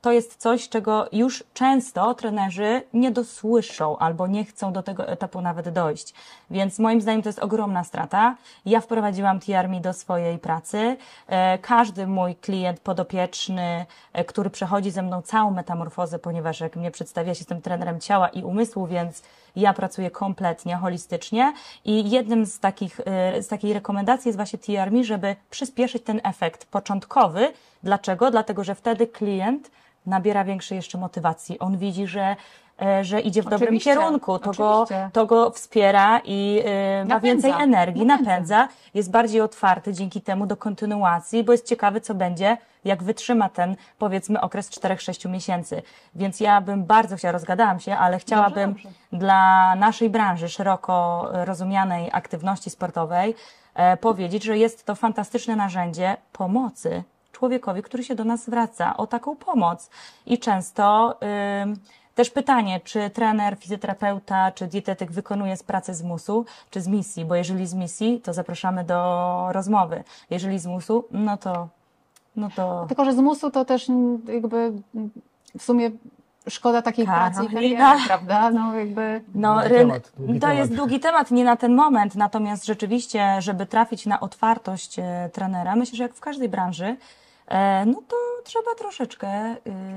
to jest coś, czego już często trenerzy nie dosłyszą albo nie chcą do tego etapu nawet dojść. Więc moim zdaniem to jest ogromna strata. Ja wprowadziłam TRMI do swojej pracy. E, każdy mój klient podopieczny, e, który przechodzi ze mną całą metamorfozę, ponieważ jak mnie przedstawia, się jestem trenerem ciała i umysłu, więc ja pracuję kompletnie, holistycznie i jednym z takich, e, z takiej rekomendacji jest właśnie TRMI, żeby przyspieszyć ten efekt początkowy. Dlaczego? Dlatego, że wtedy klient nabiera większej jeszcze motywacji. On widzi, że e, że idzie w dobrym kierunku, to go, to go wspiera i e, napędza, ma więcej energii, napędza. napędza. jest bardziej otwarty dzięki temu do kontynuacji, bo jest ciekawy, co będzie, jak wytrzyma ten, powiedzmy, okres 4-6 miesięcy. Więc ja bym bardzo chciała, rozgadałam się, ale chciałabym dobrze, dobrze. dla naszej branży szeroko rozumianej aktywności sportowej e, powiedzieć, że jest to fantastyczne narzędzie pomocy człowiekowi, który się do nas zwraca o taką pomoc. I często y, też pytanie, czy trener, fizjoterapeuta, czy dietetyk wykonuje pracę z musu, czy z misji, bo jeżeli z misji, to zapraszamy do rozmowy. Jeżeli z musu, no to. No to... Tylko, że z musu to też mm, jakby mm, w sumie szkoda takiej Karo, tak, pracy i no tak. prawda? No, jakby... no rynek temat, to temat. jest długi temat, nie na ten moment, natomiast rzeczywiście, żeby trafić na otwartość e, trenera, myślę, że jak w każdej branży, E, no to trzeba troszeczkę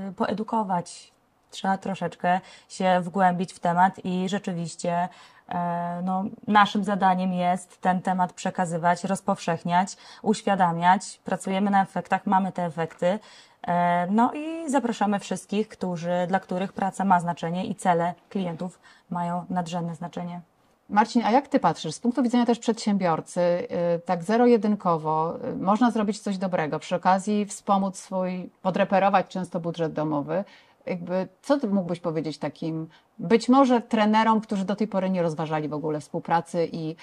y, poedukować, trzeba troszeczkę się wgłębić w temat i rzeczywiście e, no, naszym zadaniem jest ten temat przekazywać, rozpowszechniać, uświadamiać. Pracujemy na efektach, mamy te efekty. E, no i zapraszamy wszystkich, którzy, dla których praca ma znaczenie i cele klientów mają nadrzędne znaczenie. Marcin, a jak ty patrzysz? Z punktu widzenia też przedsiębiorcy, y, tak zero-jedynkowo, y, można zrobić coś dobrego, przy okazji wspomóc swój, podreperować często budżet domowy. Jakby, co ty mógłbyś powiedzieć takim, być może trenerom, którzy do tej pory nie rozważali w ogóle współpracy i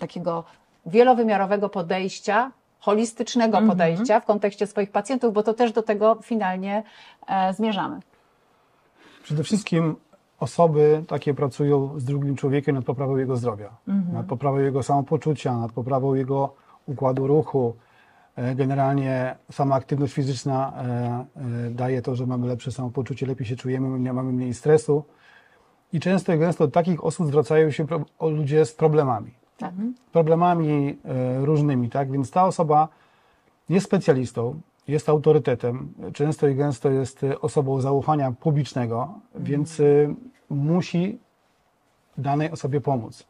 takiego wielowymiarowego podejścia holistycznego mhm. podejścia mm -hmm. w kontekście swoich pacjentów, bo to też do tego finalnie e, zmierzamy. Przede wszystkim osoby takie pracują z drugim człowiekiem nad poprawą jego zdrowia, mhm. nad poprawą jego samopoczucia, nad poprawą jego układu ruchu. E, generalnie sama aktywność fizyczna e, e, daje to, że mamy lepsze samopoczucie, lepiej się czujemy, mamy mniej stresu. I często i gęsto do takich osób zwracają się ludzie z problemami. Tak. Problemami różnymi, tak? Więc ta osoba jest specjalistą, jest autorytetem, często i gęsto jest y, osobą zaufania publicznego, więc y, musi danej osobie pomóc.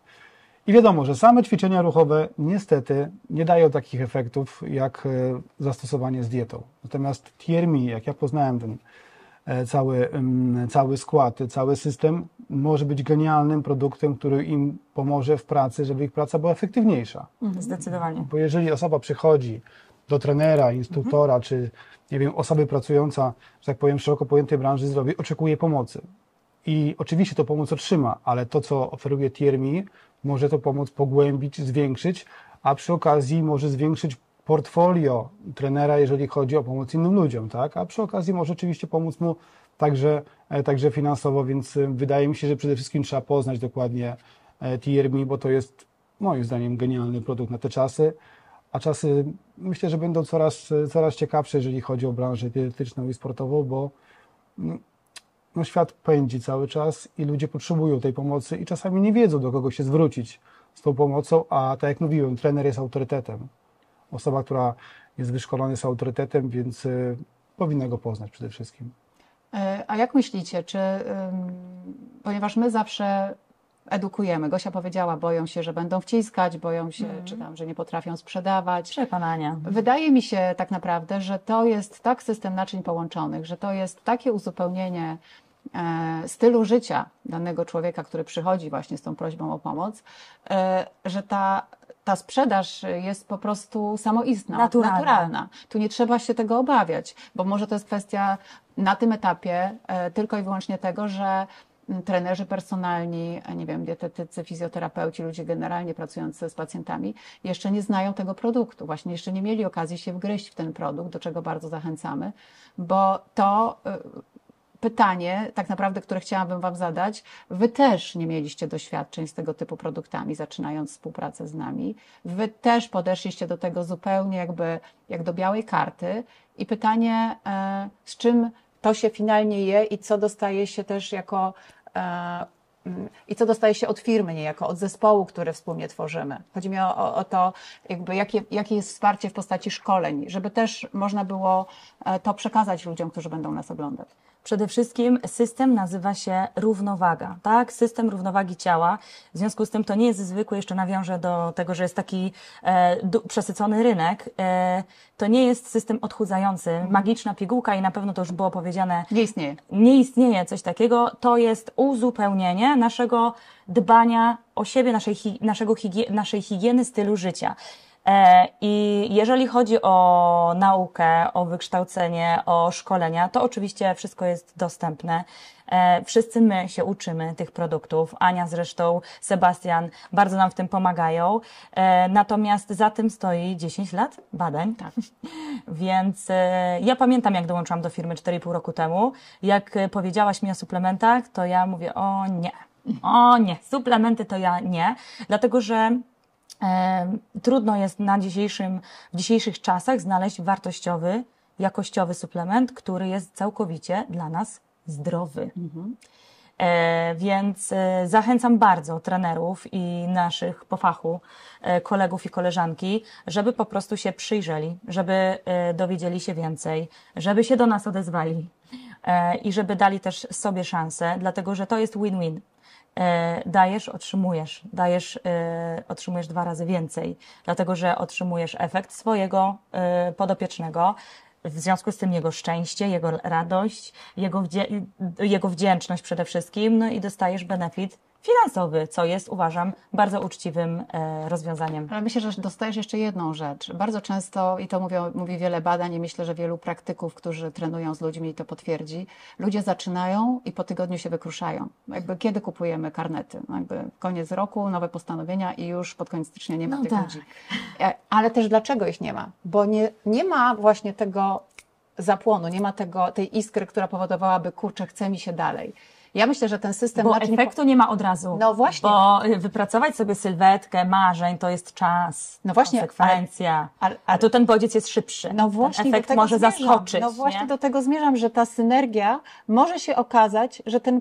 I wiadomo, że same ćwiczenia ruchowe niestety nie dają takich efektów jak y, zastosowanie z dietą. Natomiast Tiermi, jak ja poznałem ten e, cały, cały skład, cały system, może być genialnym produktem, który im pomoże w pracy, żeby ich praca była efektywniejsza. Mhm. Zdecydowanie. Bo jeżeli osoba przychodzi do trenera, mhm. instruktora, mhm. czy nie wiem, osoby pracująca, że tak powiem, w szeroko pojętej branży zdrowia oczekuje pomocy. I oczywiście to pomoc otrzyma, ale to, co oferuje Tiermi, może to pomoc pogłębić, zwiększyć, a przy okazji może zwiększyć portfolio trenera, jeżeli chodzi o pomoc innym ludziom, tak? A przy okazji może oczywiście pomóc mu także, e, także finansowo, więc e, wydaje mi się, że przede wszystkim trzeba poznać dokładnie e, Tiermi, bo to jest moim zdaniem genialny produkt na te czasy a czasy myślę, że będą coraz, coraz ciekawsze, jeżeli chodzi o branżę dietetyczną i sportową, bo mm, no, świat pędzi cały czas i ludzie potrzebują tej pomocy i czasami nie wiedzą, do kogo się zwrócić z tą pomocą, a tak jak mówiłem, trener jest autorytetem. Osoba, która jest wyszkolona jest autorytetem, więc y, powinna go poznać przede wszystkim. E, a jak myślicie, czy ponieważ my zawsze edukujemy. Gosia powiedziała, boją się, że będą wciskać, boją się, mm. czy tam, że nie potrafią sprzedawać. Przekonania. Wydaje mi się tak naprawdę, że to jest tak system naczyń połączonych, że to jest takie uzupełnienie e, stylu życia danego człowieka, który przychodzi właśnie z tą prośbą o pomoc, e, że ta, ta sprzedaż jest po prostu samoistna, naturalna. naturalna. Tu nie trzeba się tego obawiać, bo może to jest kwestia na tym etapie e, tylko i wyłącznie tego, że trenerzy personalni, e, nie wiem, dietetycy, fizjoterapeuci, ludzie generalnie pracujący z pacjentami, jeszcze nie znają tego produktu, właśnie jeszcze nie mieli okazji się wgryźć w ten produkt, do czego bardzo zachęcamy, bo to e, pytanie, tak naprawdę, które chciałabym Wam zadać. Wy też nie mieliście doświadczeń z tego typu produktami, zaczynając współpracę z nami. Wy też podeszliście do tego zupełnie jakby jak do białej karty. I pytanie, e, z czym to się finalnie je i co dostaje się też jako e, mm, i co dostaje się od firmy niejako, od zespołu, który wspólnie tworzymy. Chodzi mi o, o to, jakby jakie, jakie jest wsparcie w postaci szkoleń, żeby też można było e, to przekazać ludziom, którzy będą nas oglądać. Przede wszystkim system nazywa się równowaga, tak? System równowagi ciała. W związku z tym to nie jest zwykły, jeszcze nawiążę do tego, że jest taki e, przesycony rynek. E, to nie jest system odchudzający, mhm. magiczna pigułka i na pewno to już było powiedziane. Nie istnieje. Nie istnieje coś takiego. To jest uzupełnienie naszego dbania o siebie, naszej, naszego higie, naszej higieny stylu życia. E, I jeżeli chodzi o naukę, o wykształcenie, o szkolenia, to oczywiście wszystko jest dostępne. E, wszyscy my się uczymy tych produktów. Ania zresztą, Sebastian bardzo nam w tym pomagają. E, natomiast za tym stoi 10 lat badań. Tak. Więc ja pamiętam, jak dołączyłam do firmy 4,5 roku temu. Jak powiedziałaś mi o suplementach, to ja mówię, o nie. O nie, suplementy to ja nie, dlatego że trudno jest na dzisiejszym, w dzisiejszych czasach znaleźć wartościowy, jakościowy suplement, który jest całkowicie dla nas zdrowy. Mhm. E, więc e, zachęcam bardzo trenerów i naszych po fachu e, kolegów i koleżanki, żeby po prostu się przyjrzeli, żeby e, dowiedzieli się więcej, żeby się do nas odezwali e, i żeby dali też sobie szansę, dlatego że to jest win-win. E, dajesz, otrzymujesz. Dajesz, e, otrzymujesz dwa razy więcej, dlatego że otrzymujesz efekt swojego e, podopiecznego, w związku z tym jego szczęście, jego radość, jego, wdzie- jego wdzięczność przede wszystkim, no i dostajesz benefit finansowy, co jest, uważam, bardzo uczciwym e, rozwiązaniem. Ale myślę, że dostajesz jeszcze jedną rzecz. Bardzo często, i to mówią, mówi wiele badań i myślę, że wielu praktyków, którzy trenują z ludźmi to potwierdzi, ludzie zaczynają i po tygodniu się wykruszają. Jakby kiedy kupujemy karnety? No jakby koniec roku, nowe postanowienia i już pod koniec stycznia nie ma no tych tak. ludzi. E, ale też dlaczego ich nie ma? Bo nie, nie ma właśnie tego zapłonu, nie ma tego, tej iskry, która powodowałaby, kurczę, chce mi się dalej. Ja myślę, że ten system... Bo naczyń... efektu nie ma od razu. No właśnie. Bo y, wypracować sobie sylwetkę marzeń to jest czas, no właśnie, konsekwencja. A, a, a tu ten bodziec jest szybszy. No właśnie ten efekt może zmierzam. zaskoczyć. No właśnie nie? do tego zmierzam, że ta synergia może się okazać, że ten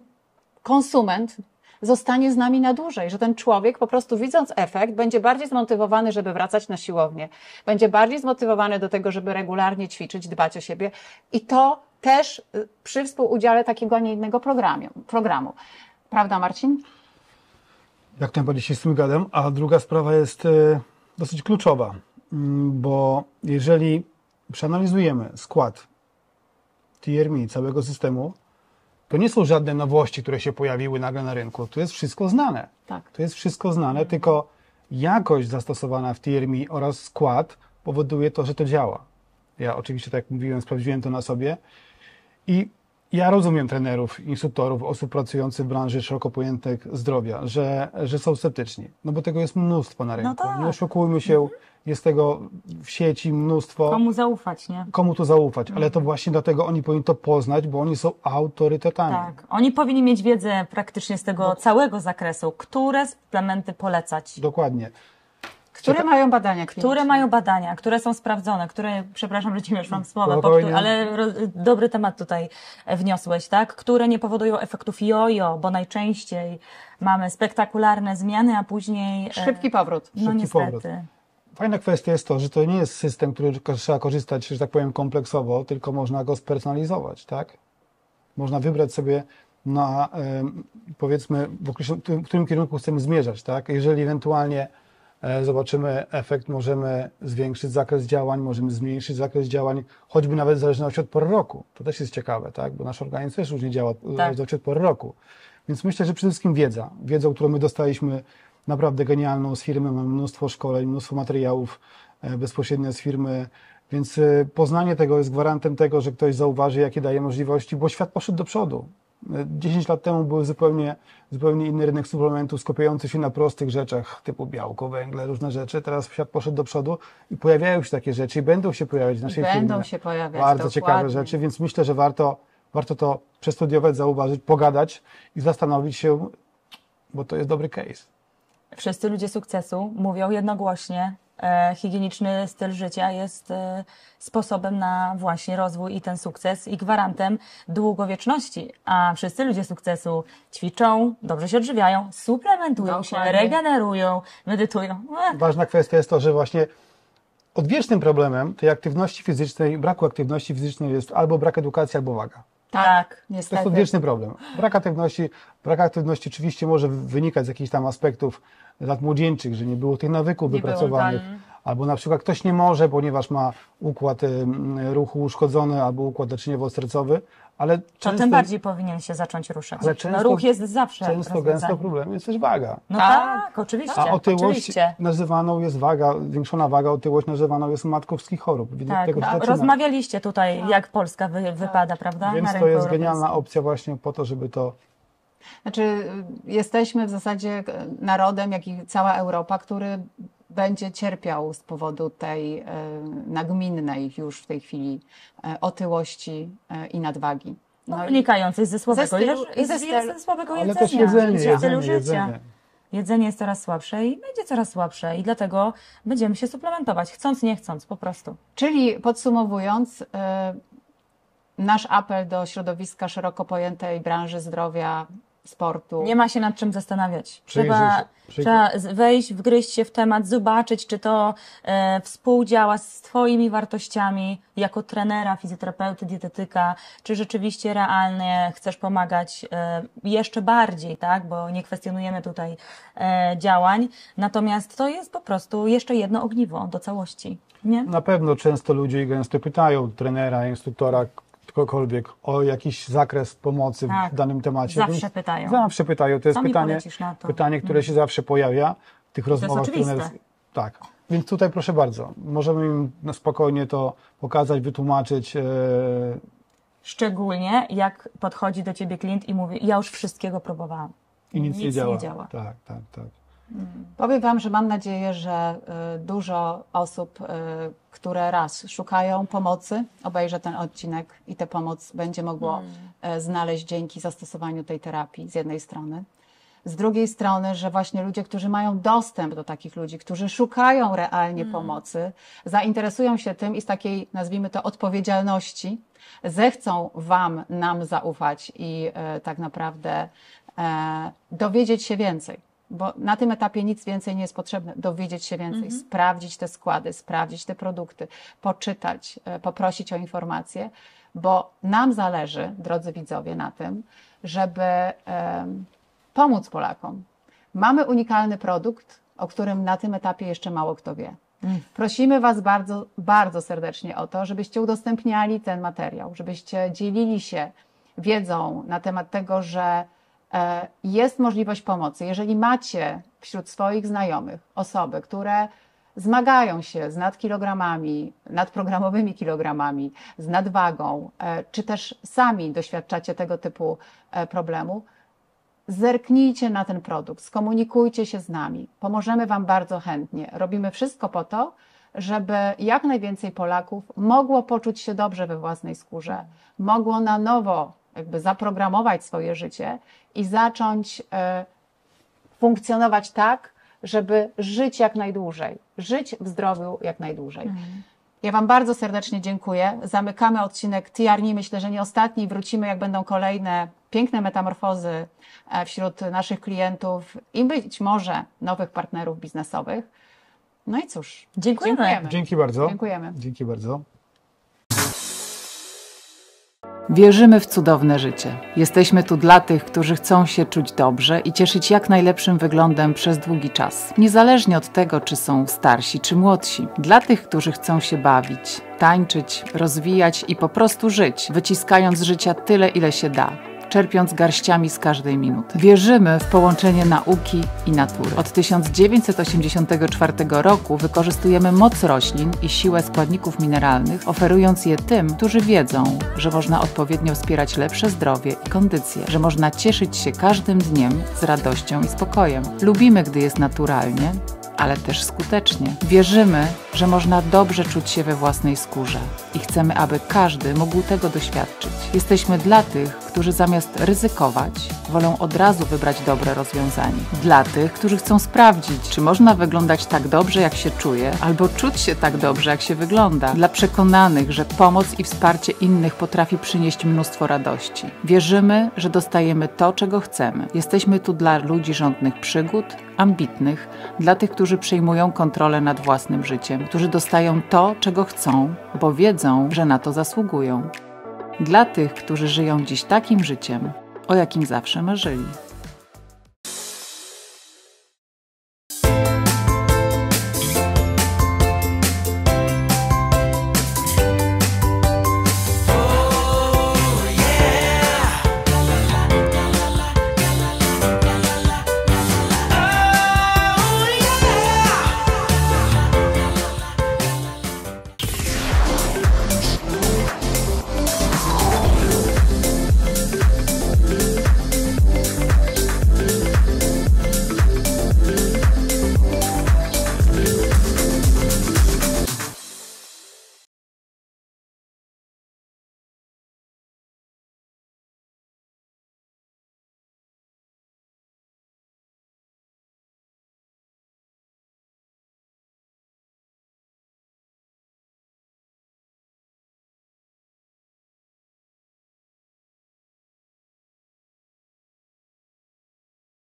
konsument zostanie z nami na dłużej, że ten człowiek po prostu widząc efekt będzie bardziej zmotywowany, żeby wracać na siłownię, będzie bardziej zmotywowany do tego, żeby regularnie ćwiczyć, dbać o siebie i to też y, przy współudziale takiego, a nie innego programu. programu. Prawda, Marcin? Jak najbardziej się z tym gadam. A druga sprawa jest y, dosyć kluczowa, mm, bo jeżeli przeanalizujemy skład TRMI całego systemu, to nie są żadne nowości, które się pojawiły nagle na rynku. To jest wszystko znane. Tak. To jest wszystko znane, tylko jakość zastosowana w TRMI oraz skład powoduje to, że to działa. Ja oczywiście, tak jak mówiłem, sprawdziłem to na sobie i ja rozumiem trenerów, instruktorów, osób pracujących w branży szeroko pojętej zdrowia, że, że są sceptyczni, no bo tego jest mnóstwo na rynku. No tak. Nie oszukujmy się, mhm. jest tego w sieci mnóstwo. Komu zaufać, nie? Komu to zaufać, mhm. ale to mhm. właśnie dlatego oni powinni to poznać, bo oni są autorytetami. Tak, oni powinni mieć wiedzę praktycznie z tego no. całego zakresu, które suplementy polecać. Dokładnie. Które mają badania kliniczne. Które mają badania, które są sprawdzone, które, przepraszam, że już mam słowa, ale ro, dobry temat tutaj e, wniosłeś, tak? Które nie powodują efektów jojo, bo najczęściej mamy spektakularne zmiany, a później... E, Szybki powrót. No Szybki niestety. Powrót fajna kwestia jest to, że to nie jest system, który trzeba korzystać, że tak powiem, kompleksowo, tylko można go spersonalizować, tak? Można wybrać sobie na, powiedzmy, w, w którym kierunku chcemy zmierzać, tak? Jeżeli ewentualnie E, zobaczymy efekt, możemy zwiększyć zakres działań, możemy zmniejszyć zakres działań, choćby nawet w zależności od pory roku. To też jest ciekawe, tak? bo nasz organizm też różnie działa w tak. zależności od pory roku. Więc myślę, że przede wszystkim wiedza. Wiedzą, którą my dostaliśmy naprawdę genialną z firmy, mamy mnóstwo szkoleń, mnóstwo materiałów e, bezpośrednio z firmy, więc e, poznanie tego jest gwarantem tego, że ktoś zauważy, jakie daje możliwości, bo świat poszedł do przodu. 10 lat temu był zupełnie, zupełnie inny rynek suplementów skupiający się na prostych rzeczach typu białko, węgle, różne rzeczy. Teraz świat poszedł do przodu i pojawiają się takie rzeczy i będą się pojawiać w naszej będą firmie. Będą się pojawiać, Bardzo dokładnie. ciekawe rzeczy, więc myślę, że warto, warto to przestudiować, zauważyć, pogadać i zastanowić się, bo to jest dobry case. Wszyscy ludzie sukcesu mówią jednogłośnie, E, higieniczny styl życia jest e, sposobem na właśnie rozwój i ten sukces i gwarantem długowieczności. A wszyscy ludzie sukcesu ćwiczą, dobrze się odżywiają, suplementują Dokładnie. się, regenerują, medytują. Ech. Ważna kwestia jest to, że właśnie odwiecznym problemem tej aktywności fizycznej, braku aktywności fizycznej jest albo brak edukacji, albo waga. Tak, tak, niestety. To jest odwieczny problem. Brak aktywności, brak aktywności oczywiście może wynikać z jakichś tam aspektów lat młodzieńczych, że nie było tych nawyków wypracowanych. Albo na przykład ktoś nie może, ponieważ ma układ ruchu uszkodzony albo układ naczyniowo-sercowy, ale często, to tym bardziej powinien się zacząć ruszać. Ale no, często, no, ruch jest zawsze Często gęsto problemem jest też waga. No tak, tak oczywiście. A otyłość oczywiście. nazywaną jest waga, zwiększona waga, otyłość nazywaną jest matkowskich chorób. Tak, tego tak. rozmawialiście tutaj, tak. jak Polska wy, wypada, prawda? Więc to jest genialna opcja właśnie po to, żeby to znaczy, y, jesteśmy w zasadzie y, narodem, jak i cała Europa, który będzie cierpiał z powodu tej e, nagminnej już w tej chwili e, otyłości e, i nadwagi. No, no wynikającej ze słabego, ze stylu, ze stylu, ze słabego jedzenia, też jedzenie, jedzenie, stylu jedzenie. życia. Jedzenie jest coraz słabsze i będzie coraz słabsze i dlatego będziemy się suplementować, chcąc, nie chcąc, po prostu. Czyli podsumowując, nasz apel do środowiska szeroko pojętej branży zdrowia sportu. Nie ma się nad czym zastanawiać. Trzeba, trzeba, wejść, wgryźć się w temat, zobaczyć, czy to e, współdziała z Twoimi wartościami jako trenera, fizjoterapeuty, dietetyka, czy rzeczywiście realnie chcesz pomagać e, jeszcze bardziej, tak? Bo nie kwestionujemy tutaj e, działań. Natomiast to jest po prostu jeszcze jedno ogniwo do całości. Nie? Na pewno często ludzie gęsto pytają trenera, instruktora, kogokolwiek o jakiś zakres pomocy tak. w danym temacie. Zawsze pytają. Zawsze pytają. To jest pytanie, to. pytanie, które mhm. się zawsze pojawia w tych rozmowach. To jest tak. Więc tutaj proszę bardzo, możemy im spokojnie to pokazać, wytłumaczyć. E, Szczególnie jak podchodzi do ciebie klient i mówi, ja już wszystkiego próbowałam. I nic, nic nie, działa. nie działa. Tak, tak, tak. Powiem Wam, że mam nadzieję, że e, dużo osób, e, które raz szukają pomocy, obejrzy ten odcinek i tę pomoc będzie mogło mm. e, znaleźć dzięki zastosowaniu tej terapii z jednej strony. Z drugiej strony, że właśnie ludzie, którzy mają dostęp do takich ludzi, którzy szukają realnie mm. pomocy, zainteresują się tym i z takiej, nazwijmy to, odpowiedzialności, zechcą Wam, nam zaufać i tak naprawdę e, dowiedzieć się więcej bo na tym etapie nic więcej nie jest potrzebne. Dowiedzieć się więcej, mhm. sprawdzić te składy, sprawdzić te produkty, poczytać, e, poprosić o informacje, bo nam zależy, drodzy widzowie, na tym, żeby um, pomóc Polakom. Mamy unikalny produkt, o którym na tym etapie jeszcze mało kto wie. Mm. Prosimy Was bardzo, bardzo serdecznie o to, żebyście udostępniali ten materiał, żebyście dzielili się wiedzą na temat tego, że E, jest możliwość pomocy. Jeżeli macie wśród swoich znajomych osoby, które zmagają się z nadkilogramami, nadprogramowymi kilogramami, z nadwagą, e, czy też sami doświadczacie tego typu e, problemu, zerknijcie na ten produkt, skomunikujcie się z nami. Pomożemy Wam bardzo chętnie. Robimy wszystko po to, żeby jak najwięcej Polaków mogło poczuć się dobrze we własnej skórze, mogło na nowo jakby zaprogramować swoje życie i zacząć e, funkcjonować tak, żeby żyć jak najdłużej, żyć w zdrowiu jak najdłużej. Mhm. Ja Wam bardzo serdecznie dziękuję. Zamykamy odcinek TRNI, myślę, że nie ostatni. Wrócimy, jak będą kolejne piękne metamorfozy e, wśród naszych klientów i być może nowych partnerów biznesowych. No i cóż, dziękujemy. dziękujemy. Dzięki bardzo. Dziękujemy. Dzięki bardzo. Wierzymy w cudowne życie. Jesteśmy tu dla tych, którzy chcą się czuć dobrze i cieszyć jak najlepszym wyglądem przez długi czas, niezależnie od tego, czy są starsi czy młodsi. Dla tych, którzy chcą się bawić, tańczyć, rozwijać i po prostu żyć, wyciskając z życia tyle, ile się da czerpiąc garściami z każdej minuty. Wierzymy w połączenie nauki i natury. Od 1984 roku wykorzystujemy moc roślin i siłę składników mineralnych, oferując je tym, którzy wiedzą, że można odpowiednio wspierać lepsze zdrowie i kondycję, że można cieszyć się każdym dniem z radością i spokojem. Lubimy, gdy jest naturalnie, ale też skutecznie. Wierzymy, że można dobrze czuć się we własnej skórze i chcemy, aby każdy mógł tego doświadczyć. Jesteśmy dla tych, którzy zamiast ryzykować, wolą od razu wybrać dobre rozwiązanie. Dla tych, którzy chcą sprawdzić, czy można wyglądać tak dobrze, jak się czuje, albo czuć się tak dobrze, jak się wygląda. Dla przekonanych, że pomoc i wsparcie innych potrafi przynieść mnóstwo radości. Wierzymy, że dostajemy to, czego chcemy. Jesteśmy tu dla ludzi rządnych przygód, ambitnych, dla tych, którzy przejmują kontrolę nad własnym życiem, którzy dostają to, czego chcą, bo wiedzą, że na to zasługują dla tych, którzy żyją dziś takim życiem, o jakim zawsze marzyli.